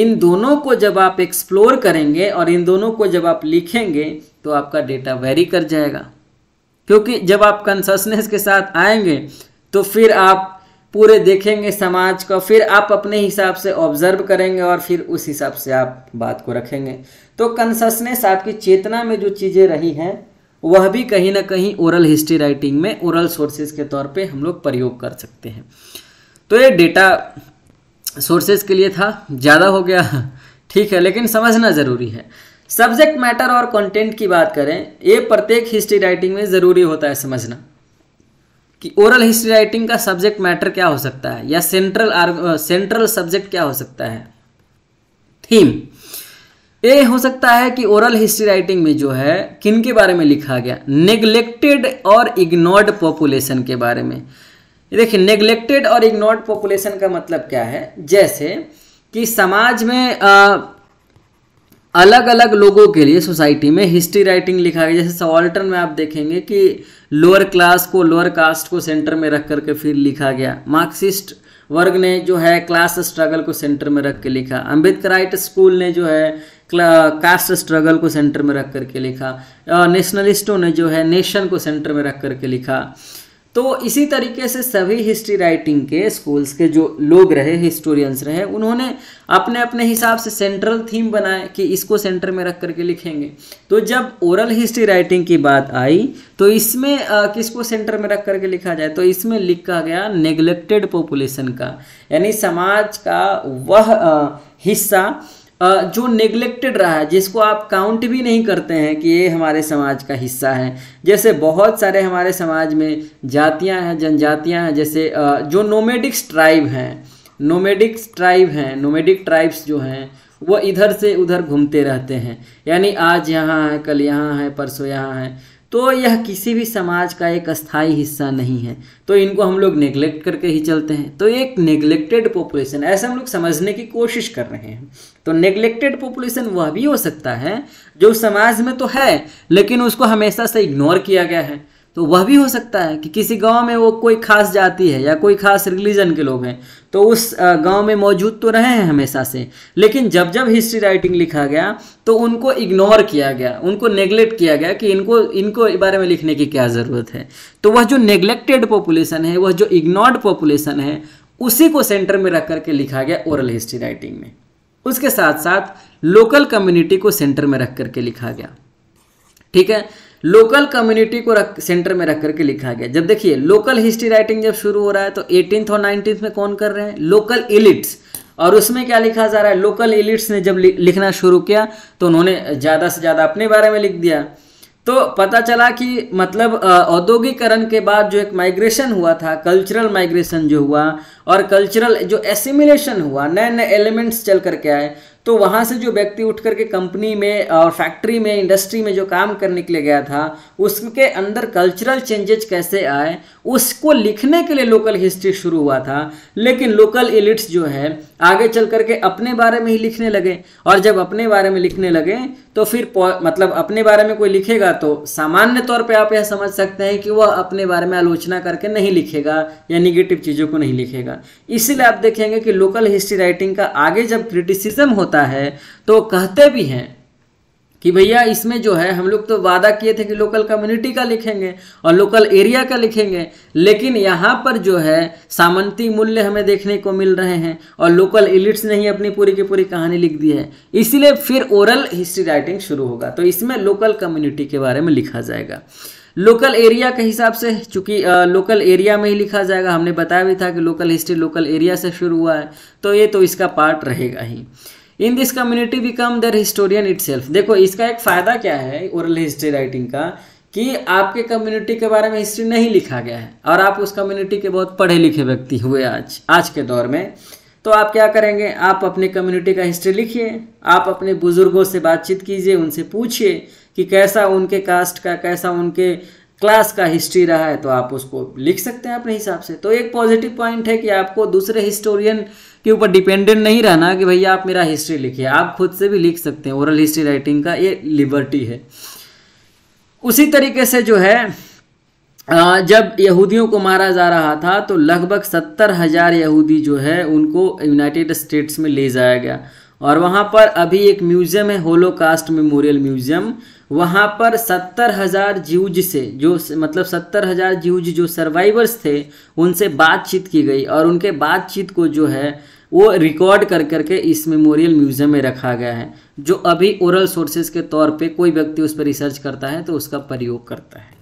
इन दोनों को जब आप एक्सप्लोर करेंगे और इन दोनों को जब आप लिखेंगे तो आपका डेटा वेरी कर जाएगा क्योंकि जब आप कंससनेस के साथ आएंगे तो फिर आप पूरे देखेंगे समाज का फिर आप अपने हिसाब से ऑब्जर्व करेंगे और फिर उस हिसाब से आप बात को रखेंगे तो कंससनेस आपकी चेतना में जो चीज़ें रही हैं वह भी कहीं ना कहीं ओरल हिस्ट्री राइटिंग में ओरल सोर्सेज के तौर पे हम लोग प्रयोग कर सकते हैं तो ये डेटा सोर्सेज के लिए था ज़्यादा हो गया ठीक है लेकिन समझना ज़रूरी है सब्जेक्ट मैटर और कंटेंट की बात करें ये प्रत्येक हिस्ट्री राइटिंग में ज़रूरी होता है समझना कि ओरल हिस्ट्री राइटिंग का सब्जेक्ट मैटर क्या हो सकता है या सेंट्रल सेंट्रल सब्जेक्ट क्या हो सकता है थीम ए हो सकता है कि ओरल हिस्ट्री राइटिंग में जो है किन के बारे में लिखा गया नेग्लेक्टेड और इग्नोर्ड पॉपुलेशन के बारे में देखिए नेग्लेक्टेड और इग्नोर्ड पॉपुलेशन का मतलब क्या है जैसे कि समाज में आ, अलग अलग लोगों के लिए सोसाइटी में हिस्ट्री राइटिंग लिखा गया जैसे सवाल्टन में आप देखेंगे कि लोअर क्लास को लोअर कास्ट को सेंटर में रख करके फिर लिखा गया मार्क्सिस्ट वर्ग ने जो है क्लास स्ट्रगल को सेंटर में रख के लिखा अम्बेडकर स्कूल ने जो है कास्ट स्ट्रगल को सेंटर में रख करके लिखा नेशनलिस्टों ने जो है नेशन को सेंटर में रख करके लिखा तो इसी तरीके से सभी हिस्ट्री राइटिंग के स्कूल्स के जो लोग रहे हिस्टोरियंस रहे उन्होंने अपने अपने हिसाब से सेंट्रल थीम बनाए कि इसको सेंटर में रख करके लिखेंगे तो जब ओरल हिस्ट्री राइटिंग की बात आई तो इसमें किसको सेंटर में रख करके लिखा जाए तो इसमें लिखा गया नेग्लेक्टेड पॉपुलेशन का यानी समाज का वह आ, हिस्सा जो नेग्लेक्टेड रहा है जिसको आप काउंट भी नहीं करते हैं कि ये हमारे समाज का हिस्सा है जैसे बहुत सारे हमारे समाज में जातियां हैं जनजातियां हैं जैसे जो नोमेडिक्स ट्राइब हैं नोमेडिक्स ट्राइब हैं नोमेडिक ट्राइब्स जो हैं वह इधर से उधर घूमते रहते हैं यानी आज यहाँ है कल यहाँ है परसों यहाँ है तो यह किसी भी समाज का एक स्थायी हिस्सा नहीं है तो इनको हम लोग नेग्लेक्ट करके ही चलते हैं तो एक नेग्लेक्टेड पॉपुलेशन ऐसा हम लोग समझने की कोशिश कर रहे हैं तो नेग्लेक्टेड पॉपुलेशन वह भी हो सकता है जो समाज में तो है लेकिन उसको हमेशा से इग्नोर किया गया है तो वह भी हो सकता है कि किसी गांव में वो कोई खास जाति है या कोई खास रिलीजन के लोग हैं तो उस गांव में मौजूद तो रहे हैं हमेशा से लेकिन जब जब हिस्ट्री राइटिंग लिखा गया तो उनको इग्नोर किया गया उनको नेग्लेक्ट किया गया कि इनको इनको बारे में लिखने की क्या ज़रूरत है तो वह जो नेग्लेक्टेड पॉपुलेशन है वह जो इग्नोर्ड पॉपुलेशन है उसी को सेंटर में रख करके लिखा गया ओरल हिस्ट्री राइटिंग में उसके साथ साथ लोकल कम्युनिटी को सेंटर में रख करके लिखा गया ठीक है लोकल कम्युनिटी को रख सेंटर में रख करके लिखा गया जब देखिए लोकल हिस्ट्री राइटिंग जब शुरू हो रहा है तो एटीन और नाइनटीन्थ में कौन कर रहे हैं लोकल इलिट्स और उसमें क्या लिखा जा रहा है लोकल इलिट्स ने जब लिखना शुरू किया तो उन्होंने ज़्यादा से ज़्यादा अपने बारे में लिख दिया तो पता चला कि मतलब औद्योगिकरण के बाद जो एक माइग्रेशन हुआ था कल्चरल माइग्रेशन जो हुआ और कल्चरल जो एसिमिलेशन हुआ नए नए एलिमेंट्स चल करके आए तो वहाँ से जो व्यक्ति उठ करके कंपनी में और फैक्ट्री में इंडस्ट्री में जो काम करने के लिए गया था उसके अंदर कल्चरल चेंजेज कैसे आए उसको लिखने के लिए लोकल हिस्ट्री शुरू हुआ था लेकिन लोकल एलिट्स जो है आगे चल करके अपने बारे में ही लिखने लगे और जब अपने बारे में लिखने लगे तो फिर मतलब अपने बारे में कोई लिखेगा तो सामान्य तौर पे आप यह समझ सकते हैं कि वह अपने बारे में आलोचना करके नहीं लिखेगा या निगेटिव चीज़ों को नहीं लिखेगा इसीलिए आप देखेंगे कि लोकल हिस्ट्री राइटिंग का आगे जब क्रिटिसिज्म होता है तो कहते भी हैं कि भैया इसमें जो है हम लोग तो वादा किए थे कि लोकल कम्युनिटी का लिखेंगे और लोकल एरिया का लिखेंगे लेकिन यहाँ पर जो है सामंती मूल्य हमें देखने को मिल रहे हैं और लोकल इलिट्स ने ही अपनी पूरी की पूरी कहानी लिख दी है इसीलिए फिर ओरल हिस्ट्री राइटिंग शुरू होगा तो इसमें लोकल कम्युनिटी के बारे में लिखा जाएगा लोकल एरिया के हिसाब से चूंकि लोकल एरिया में ही लिखा जाएगा हमने बताया भी था कि लोकल हिस्ट्री लोकल एरिया से शुरू हुआ है तो ये तो इसका पार्ट रहेगा ही in this community become their historian it देखो इसका एक फ़ायदा क्या है ओरल हिस्ट्री राइटिंग का कि आपके कम्युनिटी के बारे में हिस्ट्री नहीं लिखा गया है और आप उस कम्युनिटी के बहुत पढ़े लिखे व्यक्ति हुए आज आज के दौर में तो आप क्या करेंगे आप अपने कम्युनिटी का हिस्ट्री लिखिए आप अपने बुज़ुर्गों से बातचीत कीजिए उनसे पूछिए कि कैसा उनके कास्ट का कैसा उनके क्लास का हिस्ट्री रहा है तो आप उसको लिख सकते हैं अपने हिसाब से तो एक पॉजिटिव पॉइंट है कि आपको दूसरे हिस्टोरियन के ऊपर डिपेंडेंट नहीं रहना कि भैया आप मेरा हिस्ट्री लिखिए आप खुद से भी लिख सकते हैं ओरल हिस्ट्री राइटिंग का ये लिबर्टी है उसी तरीके से जो है जब यहूदियों को मारा जा रहा था तो लगभग सत्तर हज़ार यहूदी जो है उनको यूनाइटेड स्टेट्स में ले जाया गया और वहाँ पर अभी एक म्यूज़ियम है होलोकास्ट मेमोरियल म्यूज़ियम वहाँ पर सत्तर हज़ार ज्यूज से जो मतलब सत्तर हज़ार ज्यूज जो सर्वाइवर्स थे उनसे बातचीत की गई और उनके बातचीत को जो है वो रिकॉर्ड कर करके इस मेमोरियल म्यूज़ियम में रखा गया है जो अभी ओरल सोर्सेज के तौर पे कोई व्यक्ति उस पर रिसर्च करता है तो उसका प्रयोग करता है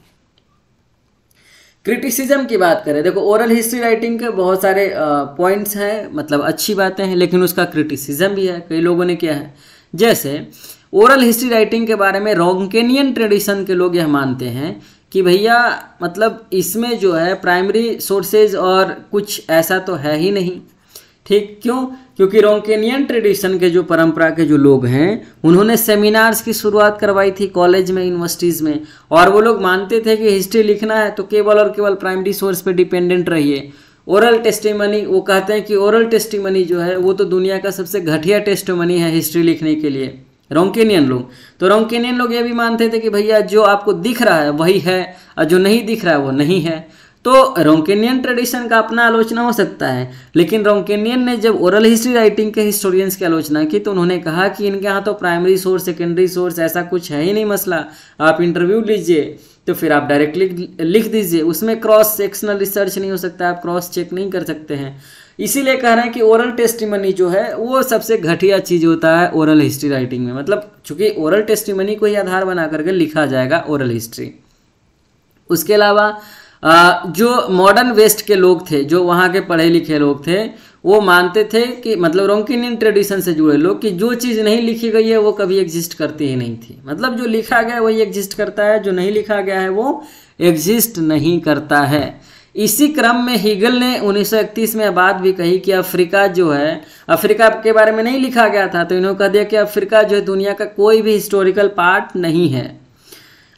क्रिटिसिज्म की बात करें देखो ओरल हिस्ट्री राइटिंग के बहुत सारे पॉइंट्स हैं मतलब अच्छी बातें हैं लेकिन उसका क्रिटिसिज्म भी है कई लोगों ने किया है जैसे ओरल हिस्ट्री राइटिंग के बारे में रोंगकेनियन ट्रेडिशन के लोग यह मानते हैं कि भैया मतलब इसमें जो है प्राइमरी सोर्सेज और कुछ ऐसा तो है ही नहीं ठीक क्यों क्योंकि रोंकेनियन ट्रेडिशन के जो परंपरा के जो लोग हैं उन्होंने सेमिनार्स की शुरुआत करवाई थी कॉलेज में यूनिवर्सिटीज़ में और वो लोग मानते थे कि हिस्ट्री लिखना है तो केवल और केवल प्राइमरी सोर्स पे डिपेंडेंट रहिए ओरल टेस्टिमनी वो कहते हैं कि ओरल टेस्टिमनी जो है वो तो दुनिया का सबसे घटिया टेस्टमनी है हिस्ट्री लिखने के लिए रोंकेनियन लोग तो रोंकेनियन लोग ये भी मानते थे कि भैया जो आपको दिख रहा है वही है और जो नहीं दिख रहा है वो नहीं है तो रोंकेनियन ट्रेडिशन का अपना आलोचना हो सकता है लेकिन रोंकेनियन ने जब ओरल हिस्ट्री राइटिंग के हिस्टोरियंस की आलोचना की तो उन्होंने कहा कि इनके यहाँ तो प्राइमरी सोर्स सेकेंडरी सोर्स ऐसा कुछ है ही नहीं मसला आप इंटरव्यू लीजिए तो फिर आप डायरेक्टली लिख दीजिए उसमें क्रॉस सेक्शनल रिसर्च नहीं हो सकता आप क्रॉस चेक नहीं कर सकते हैं इसीलिए कह रहे हैं कि ओरल टेस्टिमनी जो है वो सबसे घटिया चीज़ होता है ओरल हिस्ट्री राइटिंग में मतलब चूंकि ओरल टेस्टिमनी को ही आधार बना करके लिखा जाएगा ओरल हिस्ट्री उसके अलावा जो मॉडर्न वेस्ट के लोग थे जो वहाँ के पढ़े लिखे लोग थे वो मानते थे कि मतलब रोंकिन ट्रेडिशन से जुड़े लोग कि जो चीज़ नहीं लिखी गई है वो कभी एग्जिस्ट करती ही नहीं थी मतलब जो लिखा गया वही एग्जिस्ट करता है जो नहीं लिखा गया है वो एग्जिस्ट नहीं करता है इसी क्रम में हीगल ने 1931 में बात भी कही कि अफ्रीका जो है अफ्रीका के बारे में नहीं लिखा गया था तो इन्होंने कह दिया कि अफ्रीका जो है दुनिया का कोई भी हिस्टोरिकल पार्ट नहीं है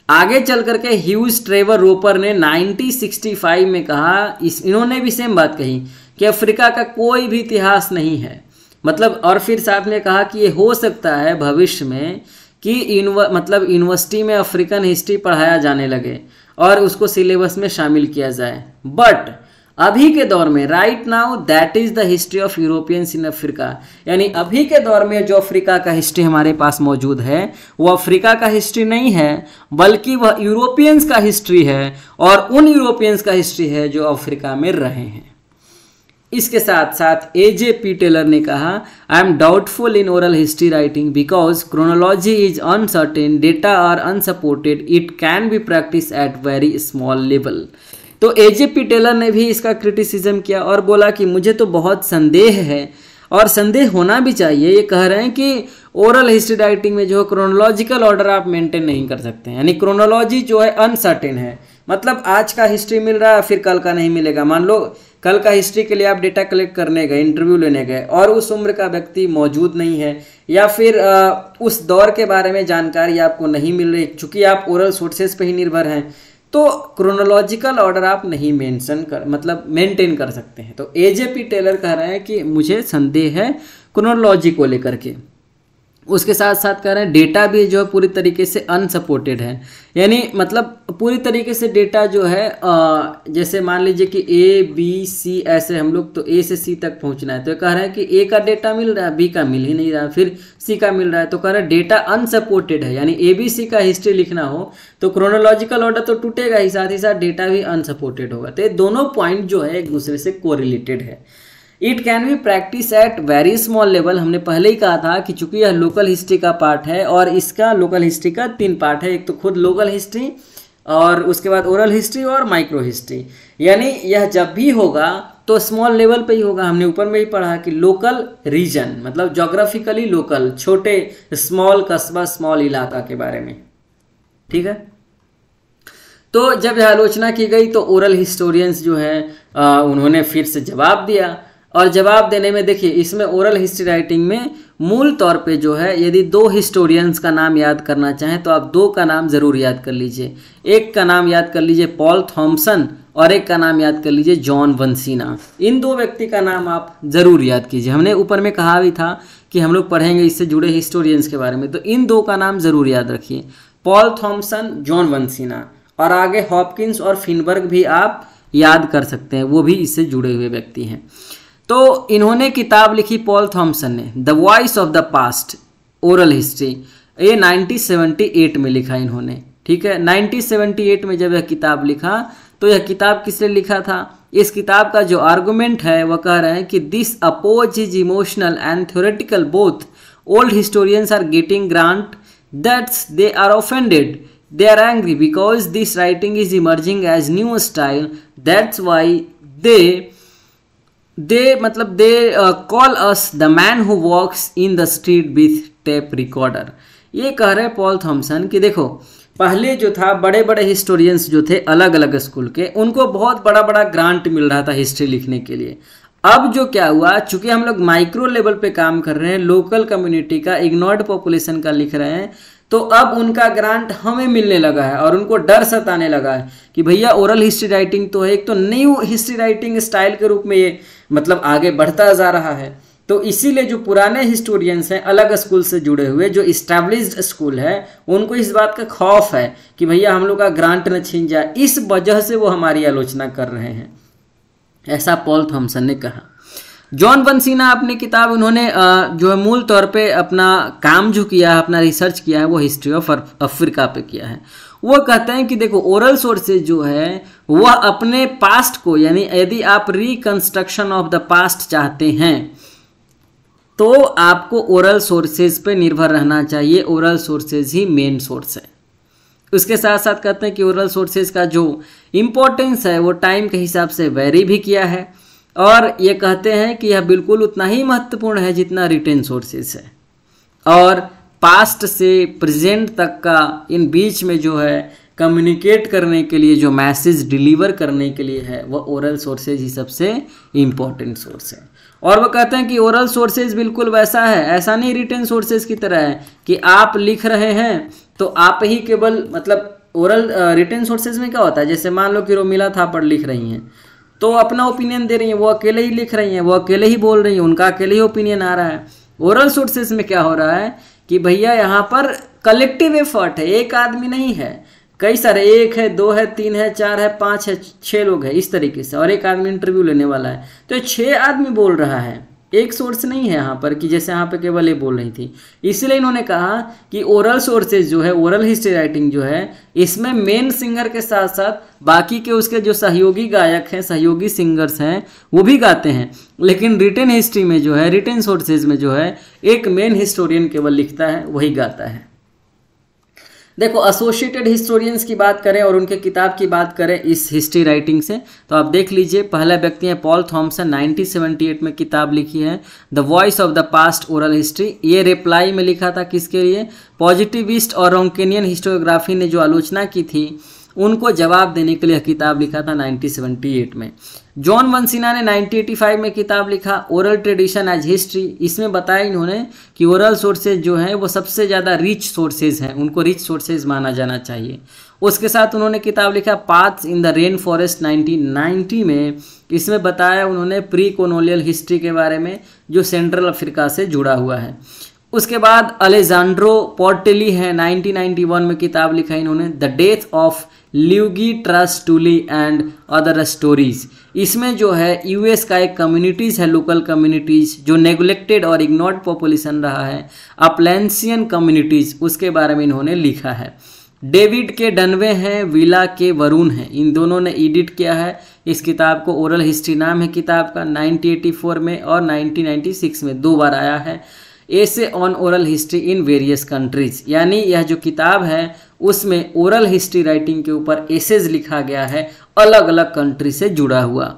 आगे चल करके ह्यूज ट्रेवर रोपर ने 1965 में कहा इस इन्होंने भी सेम बात कही कि अफ्रीका का कोई भी इतिहास नहीं है मतलब और फिर साथ में कहा कि ये हो सकता है भविष्य में कि मतलब यूनिवर्सिटी में अफ्रीकन हिस्ट्री पढ़ाया जाने लगे और उसको सिलेबस में शामिल किया जाए बट अभी के दौर में right now that is the history of Europeans in Africa यानी अभी के दौर में जो अफ्रीका का हिस्ट्री हमारे पास मौजूद है वो अफ्रीका का हिस्ट्री नहीं है बल्कि वह यूरोपियंस का हिस्ट्री है और उन यूरोपियंस का हिस्ट्री है जो अफ्रीका में रहे हैं इसके साथ साथ ए जे पी टेलर ने कहा I am doubtful in oral history writing because chronology is uncertain data are unsupported it can be practice at very small level तो ए जे पी टेलर ने भी इसका क्रिटिसिज्म किया और बोला कि मुझे तो बहुत संदेह है और संदेह होना भी चाहिए ये कह रहे हैं कि ओरल हिस्ट्री राइटिंग में जो है क्रोनोलॉजिकल ऑर्डर आप मेंटेन नहीं कर सकते हैं यानी क्रोनोलॉजी जो है अनसर्टेन है मतलब आज का हिस्ट्री मिल रहा है फिर कल का नहीं मिलेगा मान लो कल का हिस्ट्री के लिए आप डेटा कलेक्ट करने गए इंटरव्यू लेने गए और उस उम्र का व्यक्ति मौजूद नहीं है या फिर आ, उस दौर के बारे में जानकारी आपको नहीं मिल रही चूँकि आप ओरल सोर्सेज पर ही निर्भर हैं तो क्रोनोलॉजिकल ऑर्डर आप नहीं मेंशन कर मतलब मेंटेन कर सकते हैं तो एजेपी टेलर कह रहे हैं कि मुझे संदेह है क्रोनोलॉजी को लेकर के उसके साथ साथ कह रहे हैं डेटा भी जो है पूरी तरीके से अनसपोर्टेड है यानी मतलब पूरी तरीके से डेटा जो है जैसे मान लीजिए कि ए बी सी ऐसे हम लोग तो ए से सी तक पहुंचना है तो कह रहे हैं कि ए का डेटा मिल रहा है बी का मिल ही नहीं रहा फिर सी का मिल रहा है तो कह रहे हैं डेटा अनसपोर्टेड है यानी ए बी सी का हिस्ट्री लिखना हो तो क्रोनोलॉजिकल ऑर्डर तो टूटेगा ही साथ ही साथ डेटा भी अनसपोर्टेड होगा तो ये दोनों पॉइंट जो है एक दूसरे से कोरिलेटेड है it can be practice at very small level हमने पहले ही कहा था कि चूंकि यह लोकल हिस्ट्री का पार्ट है और इसका लोकल हिस्ट्री का तीन पार्ट है एक तो खुद लोकल हिस्ट्री और उसके बाद ओरल हिस्ट्री और माइक्रो हिस्ट्री यानी यह जब भी होगा तो स्मॉल लेवल पे ही होगा हमने ऊपर में ही पढ़ा कि लोकल रीजन मतलब जोग्राफिकली लोकल छोटे स्मॉल कस्बा स्मॉल इलाका के बारे में ठीक है तो जब यह आलोचना की गई तो ओरल हिस्टोरियंस जो है आ, उन्होंने फिर से जवाब दिया और जवाब देने में देखिए इसमें ओरल हिस्ट्री राइटिंग में मूल तौर पे जो है यदि दो हिस्टोरियंस का नाम याद करना चाहें तो आप दो का नाम ज़रूर याद कर लीजिए एक का नाम याद कर लीजिए पॉल थॉम्सन और एक का नाम याद कर लीजिए जॉन वंसीना इन दो व्यक्ति का नाम आप ज़रूर याद कीजिए हमने ऊपर में कहा भी था कि हम लोग पढ़ेंगे इससे जुड़े हिस्टोरियंस के बारे में तो इन दो का नाम ज़रूर याद रखिए पॉल थॉम्सन जॉन वंसीना और आगे हॉपकिंस और फिनबर्ग भी आप याद कर सकते हैं वो भी इससे जुड़े हुए व्यक्ति हैं तो इन्होंने किताब लिखी पॉल थॉम्सन ने the voice of the past oral history ये 1978 में लिखा इन्होंने ठीक है 1978 में जब यह किताब लिखा तो यह किताब किसने लिखा था इस किताब का जो आर्गूमेंट है वह कह रहे हैं कि this oppose is emotional and theoretical both old historians are getting grant that's they are offended they are angry because this writing is emerging as new style that's why they they मतलब they call us the man who walks in the street with tape recorder ये कह रहे Paul Thompson कि देखो पहले जो था बड़े बड़े हिस्टोरियंस जो थे अलग अलग स्कूल के उनको बहुत बड़ा बड़ा ग्रांट मिल रहा था हिस्ट्री लिखने के लिए अब जो क्या हुआ चूंकि हम लोग माइक्रो लेवल पे काम कर रहे हैं लोकल कम्युनिटी का इग्नोर्ड पॉपुलेशन का लिख रहे हैं तो अब उनका ग्रांट हमें मिलने लगा है और उनको डर सताने लगा है कि भैया ओरल हिस्ट्री राइटिंग तो है एक तो न्यू हिस्ट्री राइटिंग स्टाइल के रूप में ये मतलब आगे बढ़ता जा रहा है तो इसीलिए जो पुराने हिस्टोरियंस हैं अलग स्कूल से जुड़े हुए जो इस्टेब्लिश्ड स्कूल है उनको इस बात का खौफ है कि भैया हम लोग का ग्रांट न छीन जाए इस वजह से वो हमारी आलोचना कर रहे हैं ऐसा पॉल थॉम्सन ने कहा जॉन बंसीना अपनी किताब उन्होंने जो है मूल तौर पे अपना काम जो किया है अपना रिसर्च किया है वो हिस्ट्री ऑफ अफ्रीका पे किया है वह कहते हैं कि देखो ओरल सोर्सेज जो है वह अपने पास्ट को यानी यदि आप रिकंस्ट्रक्शन ऑफ द पास्ट चाहते हैं तो आपको ओरल सोर्सेज पे निर्भर रहना चाहिए ओरल सोर्सेज ही मेन सोर्स है उसके साथ साथ कहते हैं कि ओरल सोर्सेज का जो इम्पोर्टेंस है वो टाइम के हिसाब से वेरी भी किया है और ये कहते हैं कि यह बिल्कुल उतना ही महत्वपूर्ण है जितना रिटेन सोर्सेज है और पास्ट से प्रेजेंट तक का इन बीच में जो है कम्युनिकेट करने के लिए जो मैसेज डिलीवर करने के लिए है वह ओरल सोर्सेज ही सबसे इम्पॉर्टेंट सोर्स है और वह कहते हैं कि ओरल सोर्सेज बिल्कुल वैसा है ऐसा नहीं रिटर्न सोर्सेज की तरह है कि आप लिख रहे हैं तो आप ही केवल मतलब ओरल रिटर्न सोर्सेज में क्या होता है जैसे मान लो कि रोमिला था पढ़ लिख रही हैं तो अपना ओपिनियन दे रही हैं वो अकेले ही लिख रही हैं वो अकेले ही बोल रही हैं उनका अकेले ही ओपिनियन आ रहा है ओरल सोर्सेज में क्या हो रहा है कि भैया यहाँ पर कलेक्टिव एफर्ट है एक आदमी नहीं है कई सारे एक है दो है तीन है चार है पाँच है छः लोग है इस तरीके से और एक आदमी इंटरव्यू लेने वाला है तो छः आदमी बोल रहा है एक सोर्स नहीं है यहाँ पर कि जैसे यहाँ पे केवल ये बोल रही थी इसलिए इन्होंने कहा कि ओरल सोर्सेज जो है ओरल हिस्ट्री राइटिंग जो है इसमें मेन सिंगर के साथ साथ बाकी के उसके जो सहयोगी गायक हैं सहयोगी सिंगर्स हैं वो भी गाते हैं लेकिन रिटर्न हिस्ट्री में जो है रिटर्न सोर्सेज में जो है एक मेन हिस्टोरियन केवल लिखता है वही गाता है देखो एसोसिएटेड हिस्टोरियंस की बात करें और उनके किताब की बात करें इस हिस्ट्री राइटिंग से तो आप देख लीजिए पहला व्यक्ति है पॉल थॉम्सन 1978 में किताब लिखी है the voice of the past oral history ये रिप्लाई में लिखा था किसके लिए पॉजिटिविस्ट और रोंकेनियन हिस्टोग्राफी ने जो आलोचना की थी उनको जवाब देने के लिए किताब लिखा था 1978 में जॉन वंसिना ने 1985 में किताब लिखा ओरल ट्रेडिशन एज हिस्ट्री इसमें बताया इन्होंने कि ओरल सोर्सेज जो हैं वो सबसे ज़्यादा रिच सोर्सेज हैं उनको रिच सोर्सेज माना जाना चाहिए उसके साथ उन्होंने किताब लिखा paths in the rain forest 1990 में इसमें बताया उन्होंने प्री कोनोलियल हिस्ट्री के बारे में जो सेंट्रल अफ्रीका से जुड़ा हुआ है उसके बाद अलेजांड्रो पोर्टेली है 1991 में किताब लिखा इन्होंने द डेथ ऑफ ल्यूगी टूली एंड अदर स्टोरीज इसमें जो है यूएस का एक कम्युनिटीज़ है लोकल कम्युनिटीज़ जो नेगलेक्टेड और इग्नोर्ड पॉपुलेशन रहा है अपलेंसियन कम्युनिटीज़ उसके बारे में इन्होंने लिखा है डेविड के डनवे हैं विला के वरुण हैं इन दोनों ने एडिट किया है इस किताब को ओरल हिस्ट्री नाम है किताब का 1984 में और 1996 में दो बार आया है essay on oral history in various countries यानी यह जो किताब है उसमें ओरल हिस्ट्री राइटिंग के ऊपर एसेज लिखा गया है अलग अलग कंट्री से जुड़ा हुआ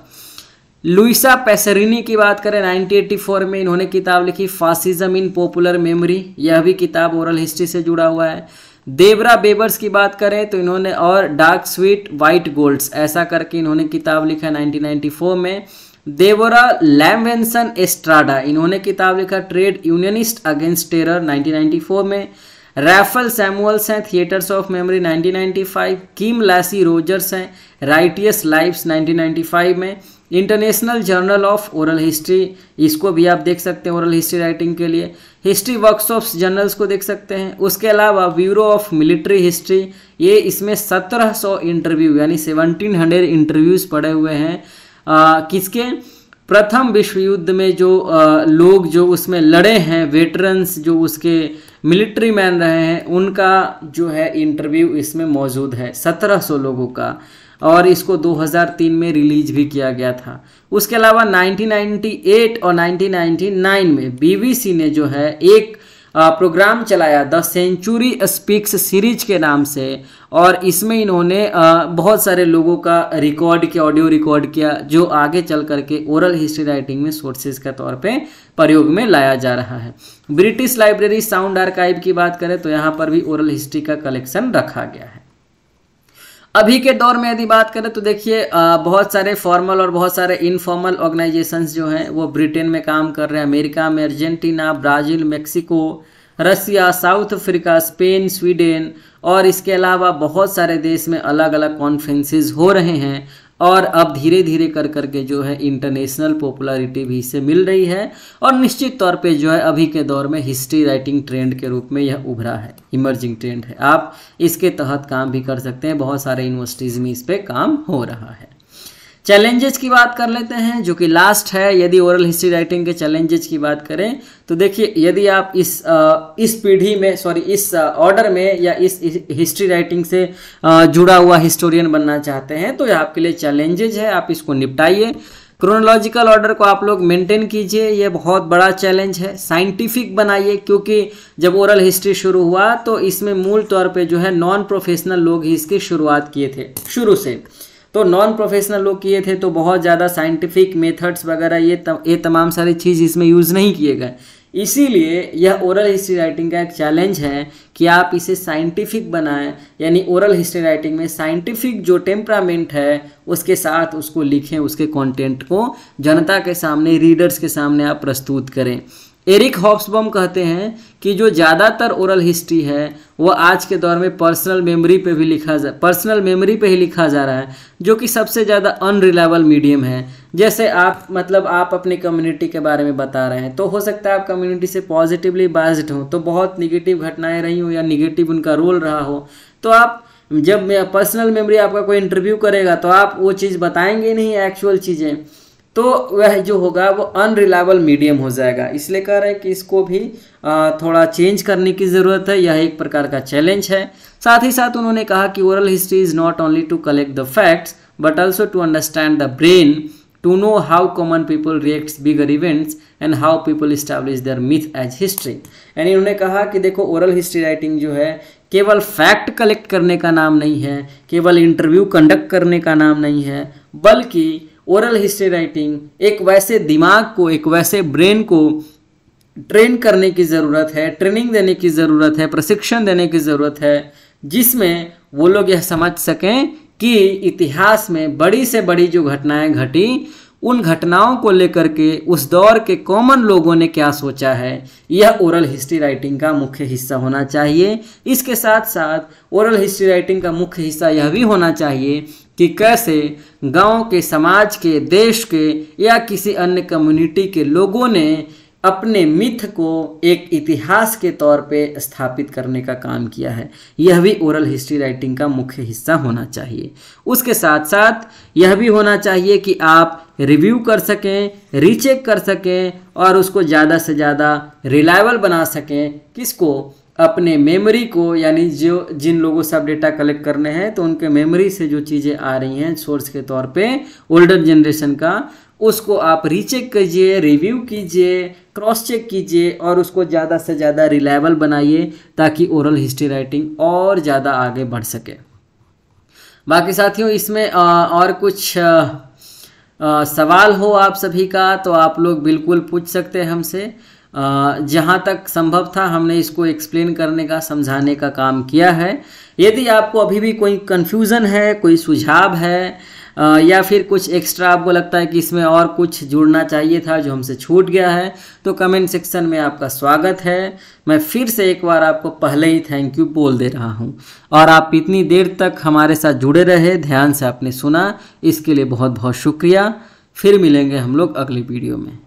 लुइसा पैसरिनी की बात करें 1984 में इन्होंने किताब लिखी फासिज्म इन पॉपुलर मेमोरी यह भी किताब ओरल हिस्ट्री से जुड़ा हुआ है देवरा बेबर्स की बात करें तो इन्होंने और डार्क स्वीट वाइट गोल्ड्स ऐसा करके इन्होंने किताब लिखा 1994 में देवोरा लैमवेंसन एस्ट्राडा इन्होंने किताब लिखा ट्रेड यूनियनिस्ट अगेंस्ट टेरर 1994 में रैफल सैमुअल्स हैं theatres of memory 1995 Kim Lacy Rogers हैं राइटियस लाइफ्स 1995 में international journal of oral history इसको भी आप देख सकते हैं ओरल हिस्ट्री राइटिंग के लिए हिस्ट्री वर्कशॉप्स जर्नल्स को देख सकते हैं उसके अलावा ब्यूरो ऑफ मिलिट्री हिस्ट्री ये इसमें 1700 इंटरव्यू यानी 1700 इंटरव्यूज़ पड़े हुए हैं किसके प्रथम विश्व युद्ध में जो आ, लोग जो उसमें लड़े हैं वेटरन्स जो उसके मिलिट्री मैन रहे हैं उनका जो है इंटरव्यू इसमें मौजूद है 1700 लोगों का और इसको 2003 में रिलीज भी किया गया था उसके अलावा 1998 और 1999 में बीबीसी ने जो है एक प्रोग्राम चलाया द सेंचुरी स्पीक्स सीरीज के नाम से और इसमें इन्होंने बहुत सारे लोगों का रिकॉर्ड किया ऑडियो रिकॉर्ड किया जो आगे चल करके ओरल हिस्ट्री राइटिंग में सोर्सेज के तौर पे प्रयोग में लाया जा रहा है ब्रिटिश लाइब्रेरी साउंड आर्काइव की बात करें तो यहाँ पर भी ओरल हिस्ट्री का कलेक्शन रखा गया है अभी के दौर में यदि बात करें तो देखिए बहुत सारे फॉर्मल और बहुत सारे इनफॉर्मल ऑर्गेनाइजेशंस जो हैं वो ब्रिटेन में काम कर रहे हैं अमेरिका में Argentina Brazil Mexico Russia South Africa Spain Sweden और इसके अलावा बहुत सारे देश में अलग अलग कॉन्फ्रेंसेज हो रहे हैं और अब धीरे धीरे कर करके जो है इंटरनेशनल पॉपुलैरिटी भी इससे मिल रही है और निश्चित तौर पे जो है अभी के दौर में हिस्ट्री राइटिंग ट्रेंड के रूप में यह उभरा है इमर्जिंग ट्रेंड है आप इसके तहत काम भी कर सकते हैं बहुत सारे यूनिवर्सिटीज़ में इस पर काम हो रहा है चैलेंजेस की बात कर लेते हैं जो कि लास्ट है यदि ओरल हिस्ट्री राइटिंग के चैलेंजेस की बात करें तो देखिए यदि आप इस इस पीढ़ी में सॉरी इस ऑर्डर में या इस हिस्ट्री राइटिंग से जुड़ा हुआ हिस्टोरियन बनना चाहते हैं तो आपके लिए चैलेंजेज है आप इसको निपटाइए क्रोनोलॉजिकल ऑर्डर को आप लोग मेंटेन कीजिए यह बहुत बड़ा चैलेंज है साइंटिफिक बनाइए क्योंकि जब ओरल हिस्ट्री शुरू हुआ तो इसमें मूल तौर पे जो है नॉन प्रोफेशनल लोग ही इसकी शुरुआत किए थे शुरू से तो नॉन प्रोफेशनल लोग किए थे तो बहुत ज़्यादा साइंटिफिक मेथड्स वगैरह ये त, ये तमाम सारी चीज़ इसमें यूज़ नहीं किए गए इसीलिए यह ओरल हिस्ट्री राइटिंग का एक चैलेंज है कि आप इसे साइंटिफिक बनाएं यानी ओरल हिस्ट्री राइटिंग में साइंटिफिक जो टेम्परामेंट है उसके साथ उसको लिखें उसके कंटेंट को जनता के सामने रीडर्स के सामने आप प्रस्तुत करें एरिक हॉप्सबम कहते हैं कि जो ज़्यादातर ओरल हिस्ट्री है वह आज के दौर में पर्सनल मेमोरी पे भी लिखा जा पर्सनल मेमोरी पे ही लिखा जा रहा है जो कि सबसे ज़्यादा अनरिलायबल मीडियम है जैसे आप मतलब आप अपनी कम्युनिटी के बारे में बता रहे हैं तो हो सकता है आप कम्युनिटी से पॉजिटिवली बाइज्ड हों तो बहुत निगेटिव घटनाएँ रही हों या निगेटिव उनका रोल रहा हो तो आप जब पर्सनल मेमोरी आपका कोई इंटरव्यू करेगा तो आप वो चीज़ बताएंगे नहीं एक्चुअल चीज़ें तो वह जो होगा वो अनरिलायबल मीडियम हो जाएगा इसलिए कह रहे हैं कि इसको भी थोड़ा चेंज करने की ज़रूरत है यह एक प्रकार का चैलेंज है साथ ही साथ उन्होंने कहा कि oral history is not only to collect the facts but also to understand the brain to know how common people reacts bigger events and how people establish their myth as history यानी उन्होंने कहा कि देखो oral history writing जो है केवल fact collect करने का नाम नहीं है केवल इंटरव्यू कंडक्ट करने का नाम नहीं है बल्कि ओरल हिस्ट्री राइटिंग एक वैसे दिमाग को एक वैसे ब्रेन को ट्रेन करने की ज़रूरत है ट्रेनिंग देने की ज़रूरत है प्रशिक्षण देने की ज़रूरत है जिसमें वो लोग यह समझ सकें कि इतिहास में बड़ी से बड़ी जो घटनाएं घटी उन घटनाओं को लेकर के उस दौर के कॉमन लोगों ने क्या सोचा है यह ओरल हिस्ट्री राइटिंग का मुख्य हिस्सा होना चाहिए इसके साथ साथ ओरल हिस्ट्री राइटिंग का मुख्य हिस्सा यह भी होना चाहिए कि कैसे गांव के समाज के देश के या किसी अन्य कम्युनिटी के लोगों ने अपने मिथ को एक इतिहास के तौर पे स्थापित करने का काम किया है यह भी ओरल हिस्ट्री राइटिंग का मुख्य हिस्सा होना चाहिए उसके साथ साथ यह भी होना चाहिए कि आप रिव्यू कर सकें रीचेक कर सकें और उसको ज़्यादा से ज़्यादा रिलायबल बना सकें किसको अपने मेमोरी को यानी जो जिन लोगों से आप डेटा कलेक्ट करने हैं तो उनके मेमोरी से जो चीज़ें आ रही हैं सोर्स के तौर पे ओल्डर जनरेशन का उसको आप रीचेक कीजिए रिव्यू कीजिए क्रॉस चेक कीजिए और उसको ज़्यादा से ज़्यादा रिलायबल बनाइए ताकि ओरल हिस्ट्री राइटिंग और ज़्यादा आगे बढ़ सके बाकी साथियों इसमें और कुछ सवाल हो आप सभी का तो आप लोग बिल्कुल पूछ सकते हैं हमसे जहाँ तक संभव था हमने इसको एक्सप्लेन करने का समझाने का काम किया है यदि आपको अभी भी कोई कन्फ्यूज़न है कोई सुझाव है या फिर कुछ एक्स्ट्रा आपको लगता है कि इसमें और कुछ जुड़ना चाहिए था जो हमसे छूट गया है तो कमेंट सेक्शन में आपका स्वागत है मैं फिर से एक बार आपको पहले ही थैंक यू बोल दे रहा हूँ और आप इतनी देर तक हमारे साथ जुड़े रहे ध्यान से आपने सुना इसके लिए बहुत बहुत शुक्रिया फिर मिलेंगे हम लोग अगली वीडियो में